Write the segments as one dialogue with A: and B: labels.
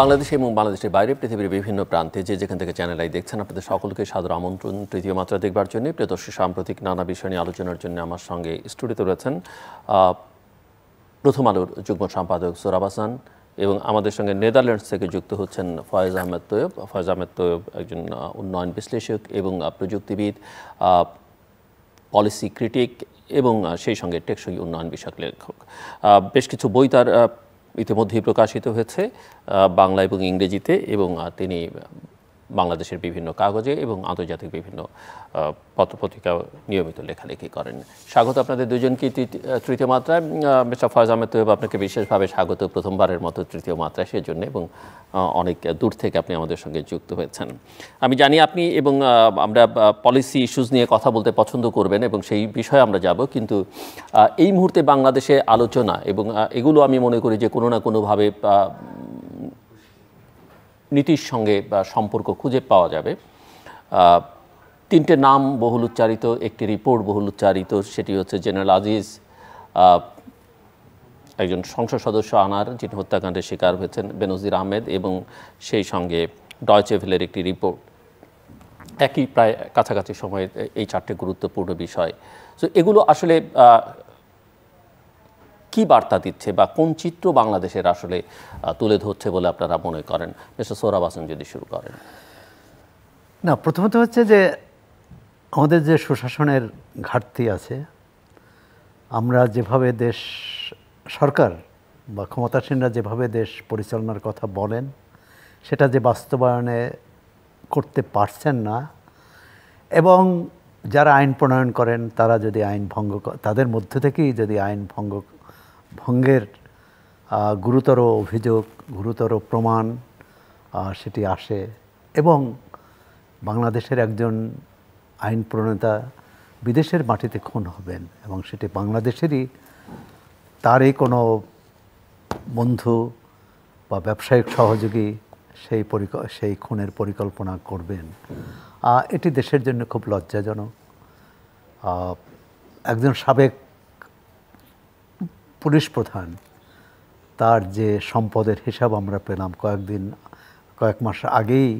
A: বাংলাদেশে এবং বাংলাদেশের বাইরে পৃথিবীর বিভিন্ন প্রান্তে যে যেখান থেকে চ্যানেল আই দেখছেন আপনাদের সকলকে সাদর আমন্ত্রণ তৃতীয় মাত্রা দেখবার জন্য প্রিয়দর্শী সাম্প্রতিক নানা বিষয় নিয়ে আলোচনার জন্য আমার সঙ্গে স্টুডিওতে রয়েছেন প্রথম আলোর যুগ্ম সম্পাদক সোরাবাসান এবং আমাদের সঙ্গে নেদারল্যান্ডস থেকে যুক্ত হচ্ছেন ফয়েজ আহমেদ তৈয়ব ফয়েজ আহমেদ তৈয়ব একজন উন্নয়ন বিশ্লেষক এবং প্রযুক্তিবিদ পলিসি ক্রিটিক এবং সেই সঙ্গে টেকসই উন্নয়ন বিষয়ক লেখক বেশ কিছু বই তার ইতিমধ্যেই প্রকাশিত হয়েছে বাংলা এবং ইংরেজিতে এবং তিনি বাংলাদেশের বিভিন্ন কাগজে এবং আন্তর্জাতিক বিভিন্ন পত্রপত্রিকা নিয়মিত লেখালেখি করেন স্বাগত আপনাদের দুজনকে তৃতীয় মাত্রায় মিস্টার ফয়েজ আহমেদ তোহেব আপনাকে বিশেষভাবে স্বাগত প্রথমবারের মতো তৃতীয় মাত্রায় সেজন্য এবং অনেক দূর থেকে আপনি আমাদের সঙ্গে যুক্ত হয়েছেন আমি জানি আপনি এবং আমরা পলিসি ইস্যুজ নিয়ে কথা বলতে পছন্দ করবেন এবং সেই বিষয়ে আমরা যাব কিন্তু এই মুহূর্তে বাংলাদেশে আলোচনা এবং এগুলো আমি মনে করি যে কোনো না কোনোভাবে নীতির সঙ্গে বা সম্পর্ক খুঁজে পাওয়া যাবে তিনটে নাম বহুল উচ্চারিত একটি রিপোর্ট বহুল উচ্চারিত সেটি হচ্ছে জেনারেল আজিজ একজন সংসদ সদস্য আনার যিনি হত্যাকাণ্ডের শিকার হয়েছেন বেনজির আহমেদ এবং সেই সঙ্গে ডয়চেভেলের একটি রিপোর্ট একই প্রায় কাছাকাছি সময়ে এই চারটে গুরুত্বপূর্ণ বিষয় তো এগুলো আসলে কি বার্তা দিচ্ছে বা কোন চিত্র বাংলাদেশের আসলে তুলে ধরছে বলে আপনারা মনে করেন মিস্টার সোহরাব যদি শুরু করেন
B: না প্রথমত হচ্ছে যে আমাদের যে সুশাসনের ঘাটতি আছে আমরা যেভাবে দেশ সরকার বা ক্ষমতাসীনরা যেভাবে দেশ পরিচালনার কথা বলেন সেটা যে বাস্তবায়নে করতে পারছেন না এবং যারা আইন প্রণয়ন করেন তারা যদি আইন ভঙ্গ তাদের মধ্যে থেকেই যদি আইন ভঙ্গ ভঙ্গের গুরুতর অভিযোগ গুরুতর প্রমাণ সেটি আসে এবং বাংলাদেশের একজন আইন প্রণেতা বিদেশের মাটিতে খুন হবেন এবং সেটি বাংলাদেশেরই তারই কোনো বন্ধু বা ব্যবসায়িক সহযোগী সেই পরিক সেই খুনের পরিকল্পনা করবেন এটি দেশের জন্য খুব লজ্জাজনক একজন সাবেক পুলিশ প্রধান তার যে সম্পদের হিসাব আমরা পেলাম কয়েকদিন কয়েক মাস আগেই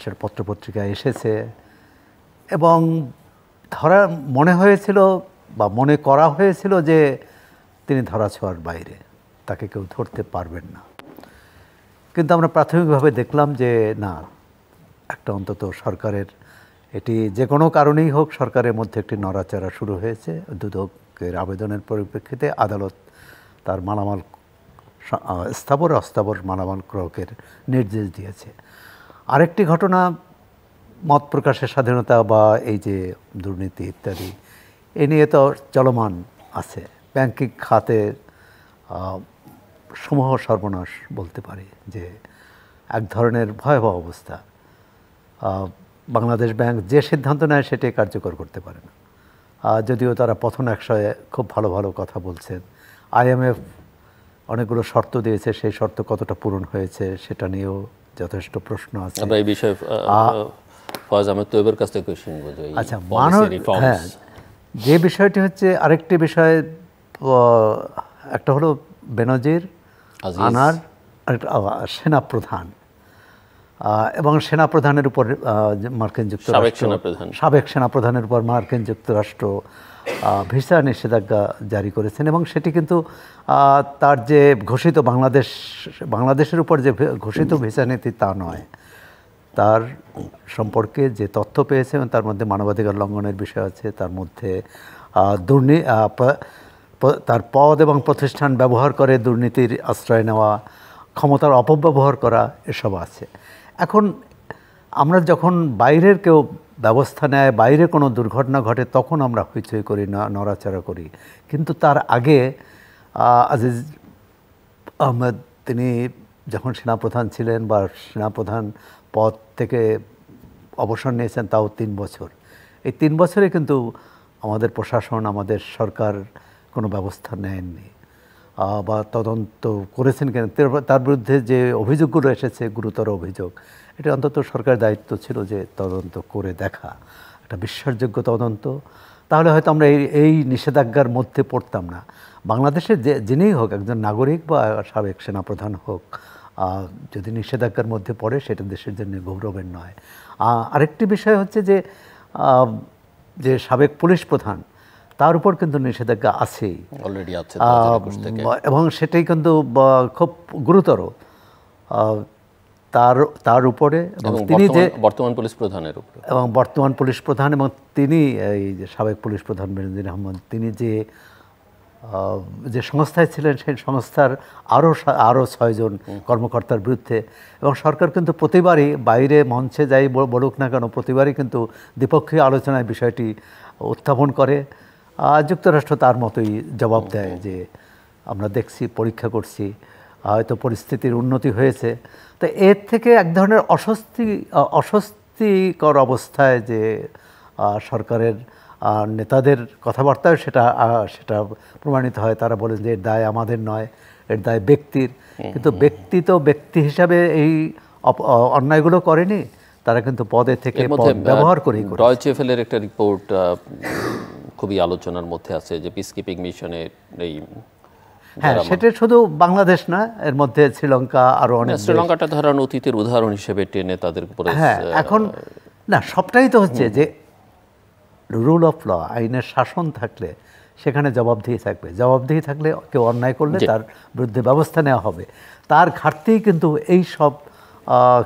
B: সেটা পত্রপত্রিকায় এসেছে এবং ধরা মনে হয়েছিল বা মনে করা হয়েছিল যে তিনি ধরা ছোঁয়ার বাইরে তাকে কেউ ধরতে পারবেন না কিন্তু আমরা প্রাথমিকভাবে দেখলাম যে না একটা অন্তত সরকারের এটি যে কোনো কারণেই হোক সরকারের মধ্যে একটি নড়াচড়া শুরু হয়েছে দুদক পক্ষের আবেদনের পরিপ্রেক্ষিতে আদালত তার মালামাল স্থাবর অস্থাবর মালামাল ক্রয়কের নির্দেশ দিয়েছে আরেকটি ঘটনা মত প্রকাশের স্বাধীনতা বা এই যে দুর্নীতি ইত্যাদি এ নিয়ে তো চলমান আছে ব্যাংকিং খাতে সমূহ সর্বনাশ বলতে পারি যে এক ধরনের ভয়াবহ অবস্থা বাংলাদেশ ব্যাংক যে সিদ্ধান্ত নেয় সেটি কার্যকর করতে পারে না যদিও তারা প্রথম একশয়ে খুব ভালো ভালো কথা বলছেন আইএমএফ অনেকগুলো শর্ত দিয়েছে সেই শর্ত কতটা পূরণ হয়েছে সেটা নিয়েও যথেষ্ট প্রশ্ন আছে আমরা
A: এই বিষয়ে ফয়াজ আহমেদ তোয়েবের কাছ থেকে কোশ্চেন আচ্ছা মানব হ্যাঁ
B: যে বিষয়টি হচ্ছে আরেকটি বিষয় একটা হলো বেনজির আনার আরেকটা সেনাপ্রধান এবং সেনাপ্রধানের উপর মার্কিন যুক্তরাষ্ট্র সাবেক সেনাপ্রধানের উপর মার্কিন যুক্তরাষ্ট্র ভিসা নিষেধাজ্ঞা জারি করেছেন এবং সেটি কিন্তু তার যে ঘোষিত বাংলাদেশ বাংলাদেশের উপর যে ঘোষিত ভিসা নীতি তা নয় তার সম্পর্কে যে তথ্য পেয়েছে এবং তার মধ্যে মানবাধিকার লঙ্ঘনের বিষয় আছে তার মধ্যে দুর্নী তার পদ এবং প্রতিষ্ঠান ব্যবহার করে দুর্নীতির আশ্রয় নেওয়া ক্ষমতার অপব্যবহার করা এসব আছে এখন আমরা যখন বাইরের কেউ ব্যবস্থা নেয় বাইরে কোনো দুর্ঘটনা ঘটে তখন আমরা হইচই করি নড়াচড়া করি কিন্তু তার আগে আজিজ আহমেদ তিনি যখন সেনাপ্রধান ছিলেন বা সেনাপ্রধান পদ থেকে অবসর নিয়েছেন তাও তিন বছর এই তিন বছরে কিন্তু আমাদের প্রশাসন আমাদের সরকার কোনো ব্যবস্থা নেয়নি বা তদন্ত করেছেন কেন তার বিরুদ্ধে যে অভিযোগগুলো এসেছে গুরুতর অভিযোগ এটা অন্তত সরকার দায়িত্ব ছিল যে তদন্ত করে দেখা একটা বিশ্বাসযোগ্য তদন্ত তাহলে হয়তো আমরা এই এই নিষেধাজ্ঞার মধ্যে পড়তাম না বাংলাদেশের যে যিনিই হোক একজন নাগরিক বা সাবেক সেনাপ্রধান হোক যদি নিষেধাজ্ঞার মধ্যে পড়ে সেটা দেশের জন্য গৌরবের নয় আরেকটি বিষয় হচ্ছে যে যে সাবেক পুলিশ প্রধান তার উপর কিন্তু নিষেধাজ্ঞা আছে অলরেডি আছে এবং সেটাই কিন্তু খুব গুরুতর তার তার উপরে এবং তিনি যে
A: বর্তমান পুলিশ প্রধানের উপরে
B: এবং বর্তমান পুলিশ প্রধান এবং তিনি এই যে সাবেক পুলিশ প্রধান বীরেন্দ্র রহমান তিনি যে যে সংস্থায় ছিলেন সেই সংস্থার আরও আরও ছয়জন কর্মকর্তার বিরুদ্ধে এবং সরকার কিন্তু প্রতিবারই বাইরে মঞ্চে যাই বলুক না কেন প্রতিবারই কিন্তু দ্বিপক্ষীয় আলোচনায় বিষয়টি উত্থাপন করে যুক্তরাষ্ট্র তার মতোই জবাব দেয় যে আমরা দেখছি পরীক্ষা করছি হয়তো পরিস্থিতির উন্নতি হয়েছে তো এর থেকে এক ধরনের অস্বস্তি অস্বস্তিকর অবস্থায় যে সরকারের নেতাদের কথাবার্তায় সেটা সেটা প্রমাণিত হয় তারা বলেন যে এর দায় আমাদের নয় এর দায় ব্যক্তির কিন্তু ব্যক্তি তো ব্যক্তি হিসাবে এই অন্যায়গুলো করেনি তারা কিন্তু পদে থেকে ব্যবহার করে
A: একটা রিপোর্ট খুবই আলোচনার মধ্যে আছে যে পিস কিপিং এই হ্যাঁ সেটা
B: শুধু বাংলাদেশ না এর মধ্যে শ্রীলঙ্কা অনেক শ্রীলঙ্কাটা
A: ধরেন অতীতের উদাহরণ হিসেবে টেনে তাদের উপরে হ্যাঁ
B: এখন না সবটাই তো হচ্ছে যে রুল অফ ল আইনের শাসন থাকলে সেখানে জবাবদিহি থাকবে জবাবদিহি থাকলে কেউ অন্যায় করলে তার বিরুদ্ধে ব্যবস্থা নেওয়া হবে তার ঘাটতি কিন্তু এই সব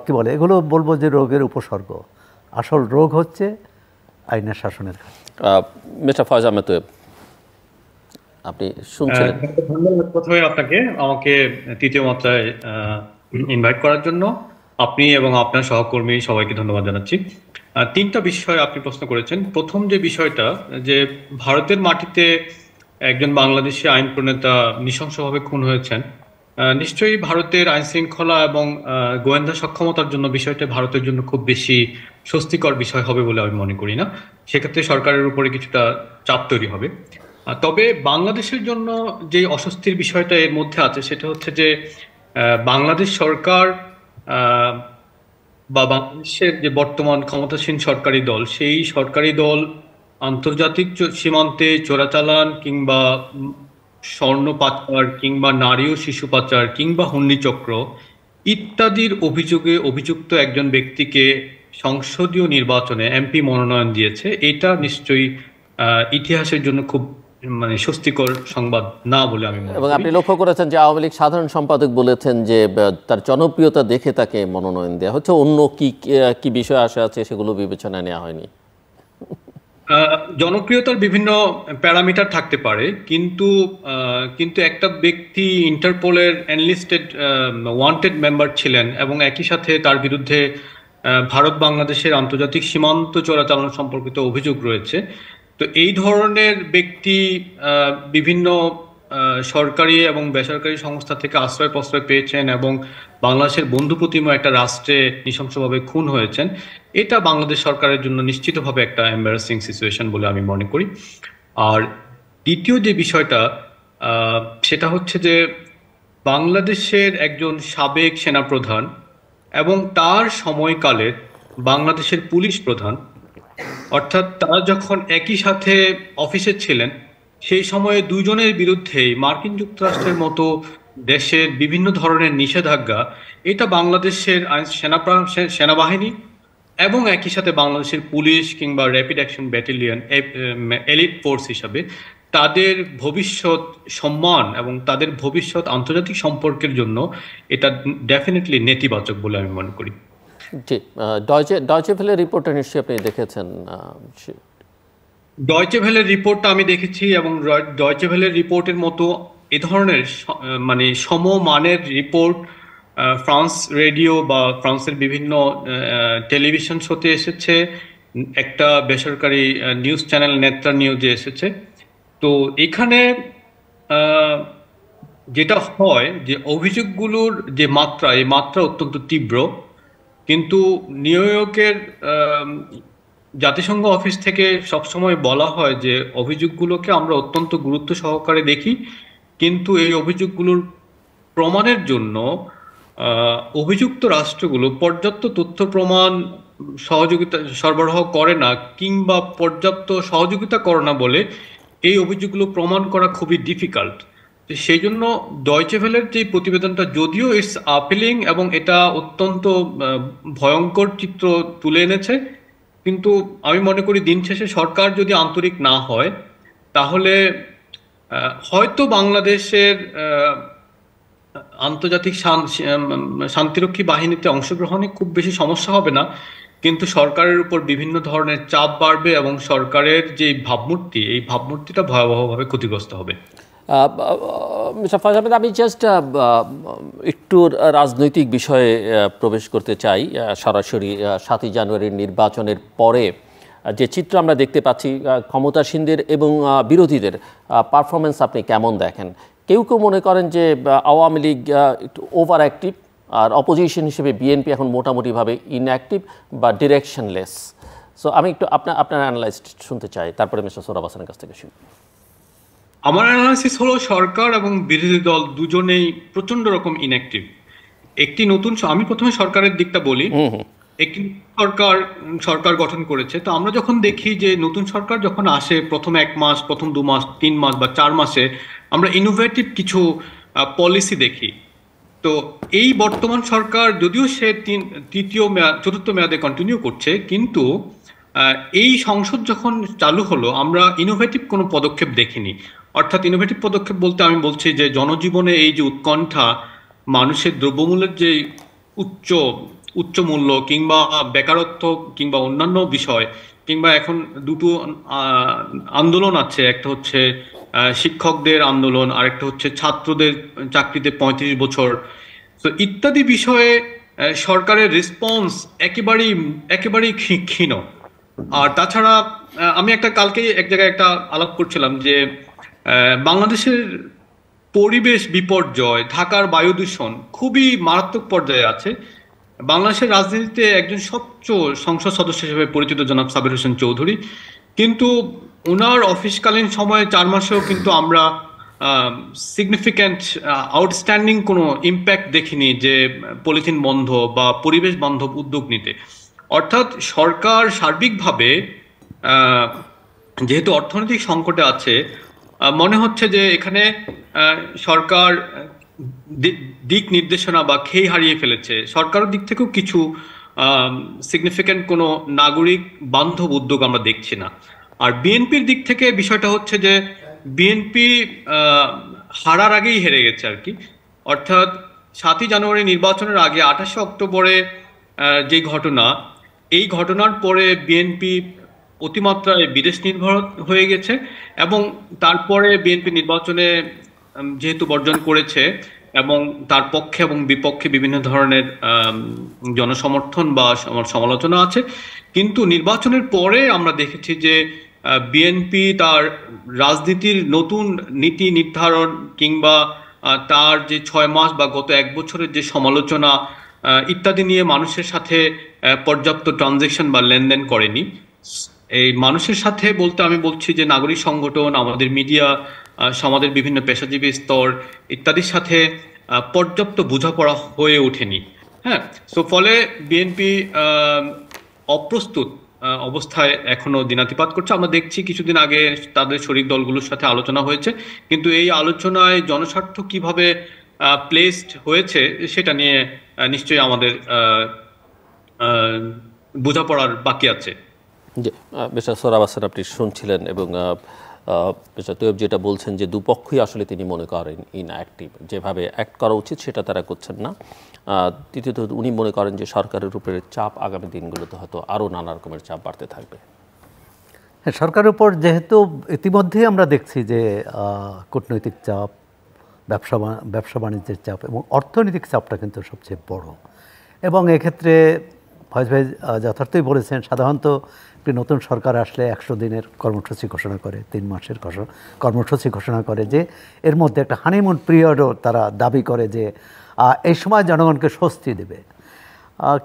B: কি বলে এগুলো বলবো যে রোগের উপসর্গ আসল রোগ হচ্ছে আইনের শাসনের ঘাটতি
A: মিস্টার ফয়জ আহমেদ আপনি শুনছিলেন ধন্যবাদ প্রথমে আপনাকে আমাকে তৃতীয়
C: মাত্রায় ইনভাইট করার জন্য আপনি এবং আপনার সহকর্মী সবাইকে ধন্যবাদ জানাচ্ছি তিনটা বিষয় আপনি প্রশ্ন করেছেন প্রথম যে বিষয়টা যে ভারতের মাটিতে একজন বাংলাদেশি আইন প্রণেতা নৃশংসভাবে খুন হয়েছেন নিশ্চয়ই ভারতের আইন শৃঙ্খলা এবং গোয়েন্দা সক্ষমতার জন্য বিষয়টা ভারতের জন্য খুব বেশি স্বস্তিকর বিষয় হবে বলে আমি মনে করি না সেক্ষেত্রে সরকারের উপরে কিছুটা চাপ তৈরি হবে তবে বাংলাদেশের জন্য যে অস্বস্তির বিষয়টা এর মধ্যে আছে সেটা হচ্ছে যে বাংলাদেশ সরকার বা বাংলাদেশের যে বর্তমান ক্ষমতাসীন সরকারি দল সেই সরকারি দল আন্তর্জাতিক সীমান্তে চোরাচালান কিংবা স্বর্ণ পাচার কিংবা নারী ও শিশু পাচার কিংবা হন্ডিচক্র ইত্যাদির অভিযোগে অভিযুক্ত একজন ব্যক্তিকে সংসদীয় নির্বাচনে এমপি মনোনয়ন দিয়েছে এটা নিশ্চয়ই ইতিহাসের জন্য খুব মানে স্বস্তিকর সংবাদ না বলে আমি এবং আপনি
A: লক্ষ্য করেছেন যে আওয়ামী লীগ সাধারণ সম্পাদক বলেছেন যে তার জনপ্রিয়তা দেখে তাকে মনোনয়ন দেওয়া হচ্ছে অন্য কি কি বিষয় আসে আছে সেগুলো বিবেচনায় নেওয়া হয়নি
C: জনপ্রিয়তার বিভিন্ন প্যারামিটার থাকতে পারে কিন্তু কিন্তু একটা ব্যক্তি ইন্টারপোলের অ্যানলিস্টেড ওয়ান্টেড মেম্বার ছিলেন এবং একই সাথে তার বিরুদ্ধে ভারত বাংলাদেশের আন্তর্জাতিক সীমান্ত চোরাচালানো সম্পর্কিত অভিযোগ রয়েছে তো এই ধরনের ব্যক্তি বিভিন্ন সরকারি এবং বেসরকারি সংস্থা থেকে আশ্রয় প্রশ্রয় পেয়েছেন এবং বাংলাদেশের বন্ধু প্রতিম একটা রাষ্ট্রে নৃশংসভাবে খুন হয়েছেন এটা বাংলাদেশ সরকারের জন্য নিশ্চিতভাবে একটা এম্বারাসিং সিচুয়েশন বলে আমি মনে করি আর দ্বিতীয় যে বিষয়টা সেটা হচ্ছে যে বাংলাদেশের একজন সাবেক সেনাপ্রধান এবং তার সময়কালে বাংলাদেশের পুলিশ প্রধান অর্থাৎ তারা যখন একই সাথে অফিসে ছিলেন সেই সময়ে দুজনের বিরুদ্ধেই মার্কিন যুক্তরাষ্ট্রের মতো দেশের বিভিন্ন ধরনের নিষেধাজ্ঞা এটা বাংলাদেশের আইন সেনা সেনাবাহিনী এবং একই সাথে বাংলাদেশের পুলিশ কিংবা rapid action battalion elite force হিসাবে তাদের ভবিষ্যৎ সম্মান এবং তাদের ভবিষ্যৎ আন্তর্জাতিক সম্পর্কের জন্য এটা ডেফিনেটলি নেতিবাচক বলে আমি মনে করি
A: জি ডয়চে ডয়চে ফেলে রিপোর্টটা নিশ্চয়ই আপনি দেখেছেন
C: ডয়চে ভেলের রিপোর্টটা আমি দেখেছি এবং ডয়চে ভেলের রিপোর্টের মতো এ ধরনের মানে মানের রিপোর্ট ফ্রান্স রেডিও বা ফ্রান্সের বিভিন্ন টেলিভিশন শোতে এসেছে একটা বেসরকারি নিউজ চ্যানেল নেত্রা নিউজে এসেছে তো এখানে যেটা হয় যে অভিযোগগুলোর যে মাত্রা এই মাত্রা অত্যন্ত তীব্র কিন্তু নিউ ইয়র্কের জাতিসংঘ অফিস থেকে সবসময় বলা হয় যে অভিযোগগুলোকে আমরা অত্যন্ত গুরুত্ব সহকারে দেখি কিন্তু এই অভিযোগগুলোর প্রমাণের জন্য অভিযুক্ত রাষ্ট্রগুলো পর্যাপ্ত তথ্য প্রমাণ সহযোগিতা সরবরাহ করে না কিংবা পর্যাপ্ত সহযোগিতা করে না বলে এই অভিযোগগুলো প্রমাণ করা খুবই ডিফিকাল্ট সেই জন্য ডয়চেভেলের যে প্রতিবেদনটা যদিও ইটস আপিলিং এবং এটা অত্যন্ত ভয়ঙ্কর চিত্র তুলে এনেছে কিন্তু আমি মনে করি দিন শেষে সরকার যদি আন্তরিক না হয় তাহলে হয়তো বাংলাদেশের আন্তর্জাতিক শান্তিরক্ষী বাহিনীতে অংশগ্রহণে খুব বেশি সমস্যা হবে না কিন্তু সরকারের উপর বিভিন্ন ধরনের চাপ বাড়বে এবং সরকারের যে ভাবমূর্তি এই ভাবমূর্তিটা ভয়াবহভাবে ক্ষতিগ্রস্ত হবে
A: মিস্টার ফয়জ আমি জাস্ট একটু রাজনৈতিক বিষয়ে প্রবেশ করতে চাই সরাসরি সাতই জানুয়ারির নির্বাচনের পরে যে চিত্র আমরা দেখতে পাচ্ছি ক্ষমতাসীনদের এবং বিরোধীদের পারফরমেন্স আপনি কেমন দেখেন কেউ কেউ মনে করেন যে আওয়ামী লীগ একটু ওভার অ্যাক্টিভ আর অপোজিশন হিসেবে বিএনপি এখন মোটামুটিভাবে ইনঅ্যাক্টিভ বা ডিরেকশনলেস সো আমি একটু আপনার আপনার অ্যানালাইজ শুনতে চাই তারপরে মিস্টার সোরাব হাসানের কাছ থেকে শুনি
C: আমার অ্যানালাইসিস হলো সরকার এবং বিরোধী দল দুজনেই প্রচন্ড রকম ইনঅ্যাক্টিভ একটি নতুন আমি প্রথমে সরকারের দিকটা বলি একটি সরকার সরকার গঠন করেছে তো আমরা যখন দেখি যে নতুন সরকার যখন আসে প্রথম এক মাস প্রথম দু মাস তিন মাস বা চার মাসে আমরা ইনোভেটিভ কিছু পলিসি দেখি তো এই বর্তমান সরকার যদিও সে তিন তৃতীয় মেয়াদ চতুর্থ মেয়াদে কন্টিনিউ করছে কিন্তু এই সংসদ যখন চালু হলো আমরা ইনোভেটিভ কোনো পদক্ষেপ দেখিনি অর্থাৎ ইনোভেটিভ পদক্ষেপ বলতে আমি বলছি যে জনজীবনে এই যে উৎকণ্ঠা মানুষের দ্রব্যমূল্যের যে উচ্চ উচ্চ মূল্য কিংবা বেকারত্ব কিংবা অন্যান্য বিষয় কিংবা এখন দুটো আন্দোলন আছে একটা হচ্ছে শিক্ষকদের আন্দোলন আরেকটা হচ্ছে ছাত্রদের চাকরিতে পঁয়ত্রিশ বছর তো ইত্যাদি বিষয়ে সরকারের রেসপন্স একেবারেই একেবারেই ক্ষীণ আর তাছাড়া আমি একটা কালকেই এক জায়গায় একটা আলাপ করছিলাম যে বাংলাদেশের পরিবেশ বিপর্যয় ঢাকার বায়ু দূষণ খুবই মারাত্মক পর্যায়ে আছে বাংলাদেশের রাজনীতিতে একজন সবচেয়ে সংসদ সদস্য হিসেবে পরিচিত জনাব সাবির হোসেন চৌধুরী কিন্তু ওনার অফিসকালীন সময়ে চার মাসেও কিন্তু আমরা সিগনিফিক্যান্ট আউটস্ট্যান্ডিং কোনো ইম্প্যাক্ট দেখিনি যে পলিথিন বন্ধ বা পরিবেশ বান্ধব উদ্যোগ নিতে অর্থাৎ সরকার সার্বিকভাবে যেহেতু অর্থনৈতিক সংকটে আছে মনে হচ্ছে যে এখানে সরকার দিক নির্দেশনা বা খেই হারিয়ে ফেলেছে সরকারের দিক থেকেও কিছু সিগনিফিক্যান্ট কোনো নাগরিক বান্ধব উদ্যোগ আমরা দেখছি না আর বিএনপির দিক থেকে বিষয়টা হচ্ছে যে বিএনপি হারার আগেই হেরে গেছে আর কি অর্থাৎ সাতই জানুয়ারি নির্বাচনের আগে আঠাশে অক্টোবরে যে ঘটনা এই ঘটনার পরে বিএনপি অতিমাত্রায় বিদেশ নির্ভর হয়ে গেছে এবং তারপরে বিএনপি নির্বাচনে যেহেতু বর্জন করেছে এবং তার পক্ষে এবং বিপক্ষে বিভিন্ন ধরনের জনসমর্থন বা সমালোচনা আছে কিন্তু নির্বাচনের পরে আমরা দেখেছি যে বিএনপি তার রাজনীতির নতুন নীতি নির্ধারণ কিংবা তার যে ছয় মাস বা গত এক বছরের যে সমালোচনা ইত্যাদি নিয়ে মানুষের সাথে পর্যাপ্ত ট্রানজেকশন বা লেনদেন করেনি এই মানুষের সাথে বলতে আমি বলছি যে নাগরিক সংগঠন আমাদের মিডিয়া সমাজের বিভিন্ন পেশাজীবী স্তর ইত্যাদির সাথে পর্যাপ্ত বোঝাপড়া হয়ে ওঠেনি হ্যাঁ সো ফলে বিএনপি অপ্রস্তুত অবস্থায় এখনো দিনাতিপাত করছে আমরা দেখছি কিছুদিন আগে তাদের শরিক দলগুলোর সাথে আলোচনা হয়েছে কিন্তু এই আলোচনায় জনস্বার্থ কিভাবে প্লেসড হয়েছে সেটা নিয়ে নিশ্চয়ই আমাদের বোঝাপড়ার বাকি আছে
A: মিস্টার বেশা সোরাবাসান আপনি শুনছিলেন এবং বেশা তৈব যেটা বলছেন যে দুপক্ষই আসলে তিনি মনে করেন ইন অ্যাক্টিভ যেভাবে অ্যাক্ট করা উচিত সেটা তারা করছেন না তৃতীয়ত উনি মনে করেন যে সরকারের উপরে চাপ আগামী দিনগুলোতে হয়তো আরও নানা রকমের চাপ বাড়তে থাকবে
B: হ্যাঁ সরকারের উপর যেহেতু ইতিমধ্যেই আমরা দেখছি যে কূটনৈতিক চাপ ব্যবসা ব্যবসা বাণিজ্যের চাপ এবং অর্থনৈতিক চাপটা কিন্তু সবচেয়ে বড় এবং এক্ষেত্রে ফয়েজ ভাই যথার্থই বলেছেন সাধারণত একটি নতুন সরকার আসলে একশো দিনের কর্মসূচি ঘোষণা করে তিন মাসের কর্মসূচি ঘোষণা করে যে এর মধ্যে একটা হানিমুন পিরিয়ডও তারা দাবি করে যে এই সময় জনগণকে স্বস্তি দেবে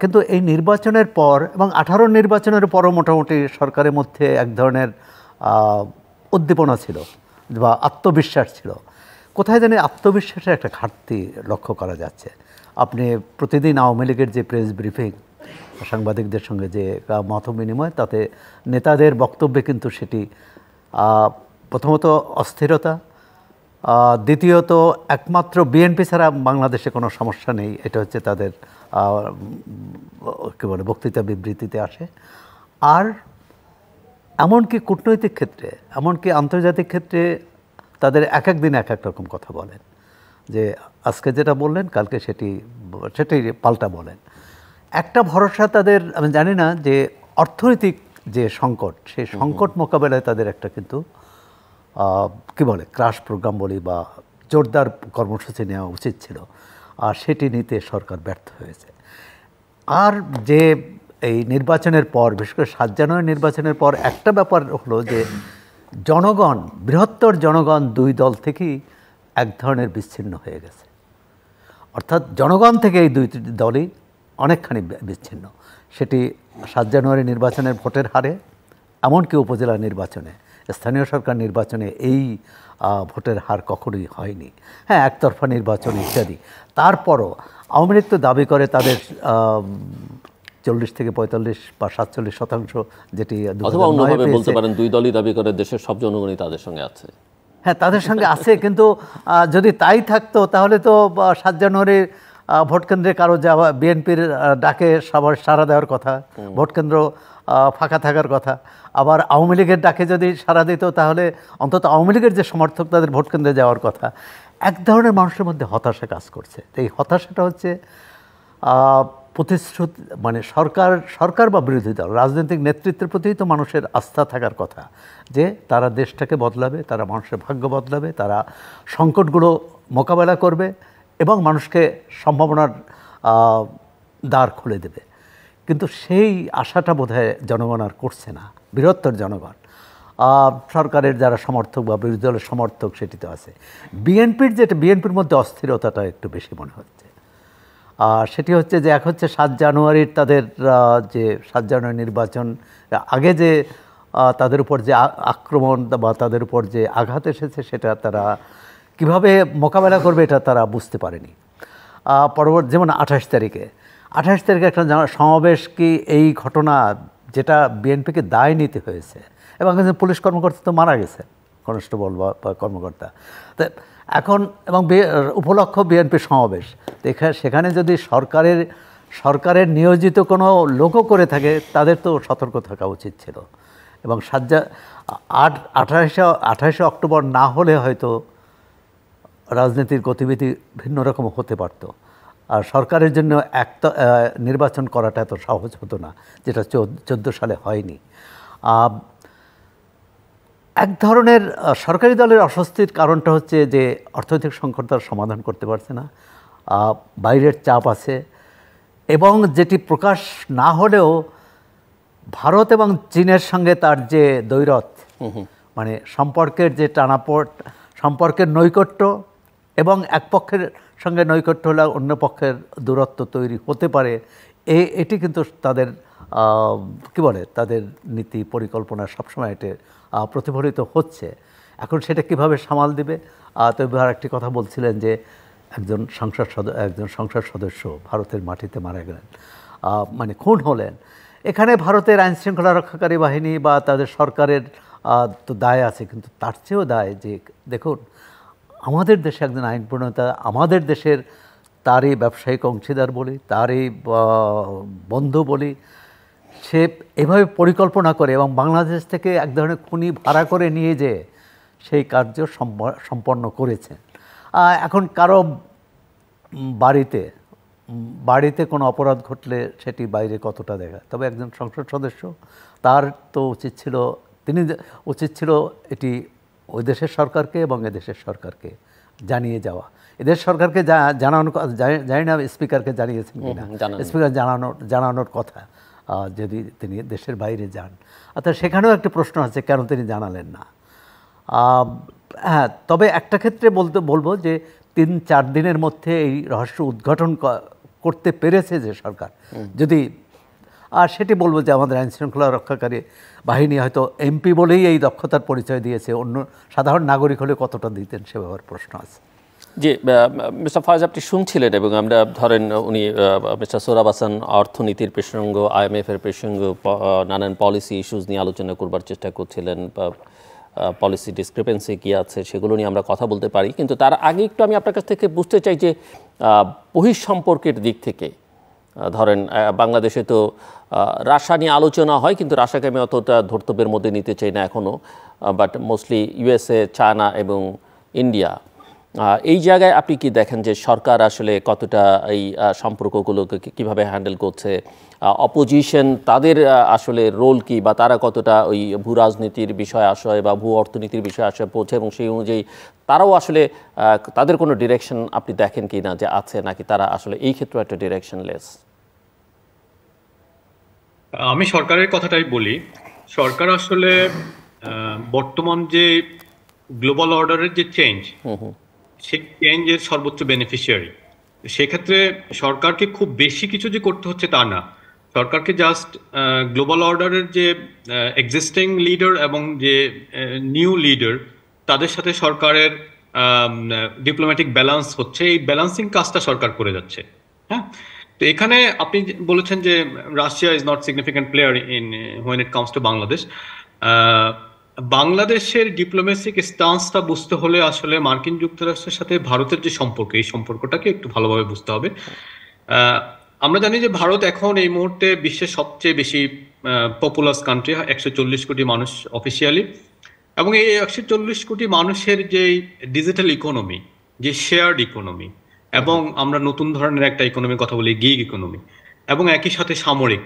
B: কিন্তু এই নির্বাচনের পর এবং আঠারো নির্বাচনের পরও মোটামুটি সরকারের মধ্যে এক ধরনের উদ্দীপনা ছিল বা আত্মবিশ্বাস ছিল কোথায় জানি আত্মবিশ্বাসের একটা ঘাটতি লক্ষ্য করা যাচ্ছে আপনি প্রতিদিন আওয়ামী লীগের যে প্রেস ব্রিফিং সাংবাদিকদের সঙ্গে যে মত বিনিময় তাতে নেতাদের বক্তব্যে কিন্তু সেটি প্রথমত অস্থিরতা দ্বিতীয়ত একমাত্র বিএনপি ছাড়া বাংলাদেশে কোনো সমস্যা নেই এটা হচ্ছে তাদের কী বলে বক্তৃতা বিবৃতিতে আসে আর এমনকি কূটনৈতিক ক্ষেত্রে এমনকি আন্তর্জাতিক ক্ষেত্রে তাদের এক এক দিন এক এক রকম কথা বলেন যে আজকে যেটা বললেন কালকে সেটি সেটাই পাল্টা বলেন একটা ভরসা তাদের আমি জানি না যে অর্থনৈতিক যে সংকট সেই সংকট মোকাবেলায় তাদের একটা কিন্তু কি বলে ক্রাশ প্রোগ্রাম বলি বা জোরদার কর্মসূচি নেওয়া উচিত ছিল আর সেটি নিতে সরকার ব্যর্থ হয়েছে আর যে এই নির্বাচনের পর বিশেষ করে সাত জানুয়ারি নির্বাচনের পর একটা ব্যাপার হলো যে জনগণ বৃহত্তর জনগণ দুই দল থেকেই এক ধরনের বিচ্ছিন্ন হয়ে গেছে অর্থাৎ জনগণ থেকে এই দুই দলই অনেকখানি বিচ্ছিন্ন সেটি সাত জানুয়ারি নির্বাচনের ভোটের হারে এমনকি উপজেলা নির্বাচনে স্থানীয় সরকার নির্বাচনে এই ভোটের হার কখনোই হয়নি হ্যাঁ একতরফা নির্বাচন ইত্যাদি তারপরও আওয়ামী লীগ তো দাবি করে তাদের চল্লিশ থেকে পঁয়তাল্লিশ বা সাতচল্লিশ শতাংশ যেটি বলতে
A: পারেন দুই দলই দাবি করে দেশের সব জনগণই তাদের সঙ্গে আছে
B: হ্যাঁ তাদের সঙ্গে আছে কিন্তু যদি তাই থাকতো তাহলে তো সাত জানুয়ারির ভোটকেন্দ্রে কারো যাওয়া বিএনপির ডাকে সবার সাড়া দেওয়ার কথা ভোটকেন্দ্র ফাঁকা থাকার কথা আবার আওয়ামী লীগের ডাকে যদি সাড়া দিত তাহলে অন্তত আওয়ামী লীগের যে সমর্থক তাদের ভোটকেন্দ্রে যাওয়ার কথা এক ধরনের মানুষের মধ্যে হতাশা কাজ করছে এই হতাশাটা হচ্ছে প্রতিশ্রুতি মানে সরকার সরকার বা বিরোধী দল রাজনৈতিক নেতৃত্বের প্রতি তো মানুষের আস্থা থাকার কথা যে তারা দেশটাকে বদলাবে তারা মানুষের ভাগ্য বদলাবে তারা সংকটগুলো মোকাবেলা করবে এবং মানুষকে সম্ভাবনার দ্বার খুলে দেবে কিন্তু সেই আশাটা বোধ হয় জনগণ আর করছে না বৃহত্তর জনগণ সরকারের যারা সমর্থক বা বিরোধী দলের সমর্থক সেটি তো আছে বিএনপির যেটা বিএনপির মধ্যে অস্থিরতাটা একটু বেশি মনে হচ্ছে আর সেটি হচ্ছে যে এক হচ্ছে সাত জানুয়ারির তাদের যে সাত জানুয়ারি নির্বাচন আগে যে তাদের উপর যে আক্রমণ বা তাদের উপর যে আঘাত এসেছে সেটা তারা কিভাবে মোকাবেলা করবে এটা তারা বুঝতে পারেনি পরবর্তী যেমন আঠাশ তারিখে আঠাশ তারিখে একটা সমাবেশ কি এই ঘটনা যেটা বিএনপিকে দায় নিতে হয়েছে এবং পুলিশ কর্মকর্তা তো মারা গেছে কনস্টেবল বা কর্মকর্তা তো এখন এবং উপলক্ষ বিএনপি সমাবেশ সেখানে যদি সরকারের সরকারের নিয়োজিত কোনো লোকও করে থাকে তাদের তো সতর্ক থাকা উচিত ছিল এবং সাজ্জা আট আঠাশে আঠাশে অক্টোবর না হলে হয়তো রাজনীতির গতিবিধি ভিন্ন রকম হতে পারত আর সরকারের জন্য একটা নির্বাচন করাটা এত সহজ হতো না যেটা চোদ্দো সালে হয়নি এক ধরনের সরকারি দলের অস্বস্তির কারণটা হচ্ছে যে অর্থনৈতিক সংকট তার সমাধান করতে পারছে না বাইরের চাপ আছে এবং যেটি প্রকাশ না হলেও ভারত এবং চীনের সঙ্গে তার যে দৈরথ মানে সম্পর্কের যে টানাপোট সম্পর্কের নৈকট্য এবং এক পক্ষের সঙ্গে নৈকট্য হলে অন্য পক্ষের দূরত্ব তৈরি হতে পারে এ এটি কিন্তু তাদের কি বলে তাদের নীতি পরিকল্পনা সবসময় এটি প্রতিফলিত হচ্ছে এখন সেটা কিভাবে সামাল দিবে তবে একটি কথা বলছিলেন যে একজন সংসদ সদস্য একজন সংসদ সদস্য ভারতের মাটিতে মারা গেলেন মানে খুন হলেন এখানে ভারতের আইন শৃঙ্খলা রক্ষাকারী বাহিনী বা তাদের সরকারের তো দায় আছে কিন্তু তার চেয়েও দায় যে দেখুন আমাদের দেশে একজন আইন প্রণয়তা আমাদের দেশের তার এই ব্যবসায়িক অংশীদার বলি তার এই বন্ধু বলি সে এভাবে পরিকল্পনা করে এবং বাংলাদেশ থেকে এক ধরনের খুনি ভাড়া করে নিয়ে যে সেই কার্য সম্পন্ন করেছেন এখন কারো বাড়িতে বাড়িতে কোনো অপরাধ ঘটলে সেটি বাইরে কতটা দেখা তবে একজন সংসদ সদস্য তার তো উচিত ছিল তিনি উচিত ছিল এটি ওই দেশের সরকারকে এবং এদেশের সরকারকে জানিয়ে যাওয়া এদের সরকারকে যা জানি না স্পিকারকে জানিয়েছেন কিনা স্পিকার জানানোর জানানোর কথা যদি তিনি দেশের বাইরে যান অর্থাৎ আচ্ছা, সেখানেও একটা প্রশ্ন আছে কেন তিনি জানালেন না হ্যাঁ তবে একটা ক্ষেত্রে বলতে বলবো যে তিন চার দিনের মধ্যে এই রহস্য উদ্ঘাটন করতে পেরেছে যে সরকার যদি আর সেটি বলবো যে আমাদের আইনশৃঙ্খলা রক্ষাকারী বাহিনী হয়তো এমপি বলেই এই দক্ষতার পরিচয় দিয়েছে অন্য সাধারণ নাগরিক হলে কতটা দিতেন সে ব্যাপার প্রশ্ন আছে
A: জি মিস্টার ফয়েজ আপনি শুনছিলেন এবং আমরা ধরেন উনি মিস্টার সোরাব হাসান অর্থনীতির প্রসঙ্গ আইএমএফের প্রসঙ্গ নানান পলিসি ইস্যুজ নিয়ে আলোচনা করবার চেষ্টা করছিলেন পলিসি ডিসক্রিপেন্সি কী আছে সেগুলো নিয়ে আমরা কথা বলতে পারি কিন্তু তার আগে একটু আমি আপনার কাছ থেকে বুঝতে চাই যে সম্পর্কের দিক থেকে ধরেন বাংলাদেশে তো রাশা নিয়ে আলোচনা হয় কিন্তু রাশাকে আমি অতটা ধর্তব্যের মধ্যে নিতে চাই না এখনও বাট মোস্টলি ইউএসএ চায়না এবং ইন্ডিয়া এই জায়গায় আপনি কি দেখেন যে সরকার আসলে কতটা এই সম্পর্কগুলোকে কিভাবে হ্যান্ডেল করছে অপোজিশন তাদের আসলে রোল কি বা তারা কতটা ওই ভূ রাজনীতির বিষয় আশয় বা ভূ অর্থনীতির বিষয় আসয় পৌঁছে এবং সেই অনুযায়ী তারাও আসলে তাদের কোনো ডিরেকশন আপনি দেখেন কি না যে আছে নাকি তারা আসলে এই ক্ষেত্রে একটা ডিরেকশনলেস
C: আমি সরকারের কথাটাই বলি সরকার আসলে বর্তমান যে গ্লোবাল অর্ডারের যে চেঞ্জ সে চেঞ্জের সর্বোচ্চ বেনিফিশিয়ারি সেক্ষেত্রে সরকারকে খুব বেশি কিছু যে করতে হচ্ছে তা না সরকারকে জাস্ট গ্লোবাল অর্ডারের যে এক্সিস্টিং লিডার এবং যে নিউ লিডার তাদের সাথে সরকারের ডিপ্লোম্যাটিক ব্যালান্স হচ্ছে এই ব্যালান্সিং কাজটা সরকার করে যাচ্ছে হ্যাঁ তো এখানে আপনি বলেছেন যে Russia is not significant player in when it comes to Bangladesh বাংলাদেশের ডিপ্লোমেসিক স্টান্সটা বুঝতে হলে আসলে মার্কিন যুক্তরাষ্ট্রের সাথে ভারতের যে সম্পর্ক এই সম্পর্কটাকে একটু ভালোভাবে বুঝতে হবে আমরা জানি যে ভারত এখন এই মুহূর্তে বিশ্বের সবচেয়ে বেশি পপুলার কান্ট্রি একশো চল্লিশ কোটি মানুষ অফিসিয়ালি এবং এই একশো চল্লিশ কোটি মানুষের যে ডিজিটাল ইকোনমি যে শেয়ার্ড ইকোনমি এবং আমরা নতুন ধরনের একটা ইকোনমির কথা বলি গিগ ইকোনমি এবং একই সাথে সামরিক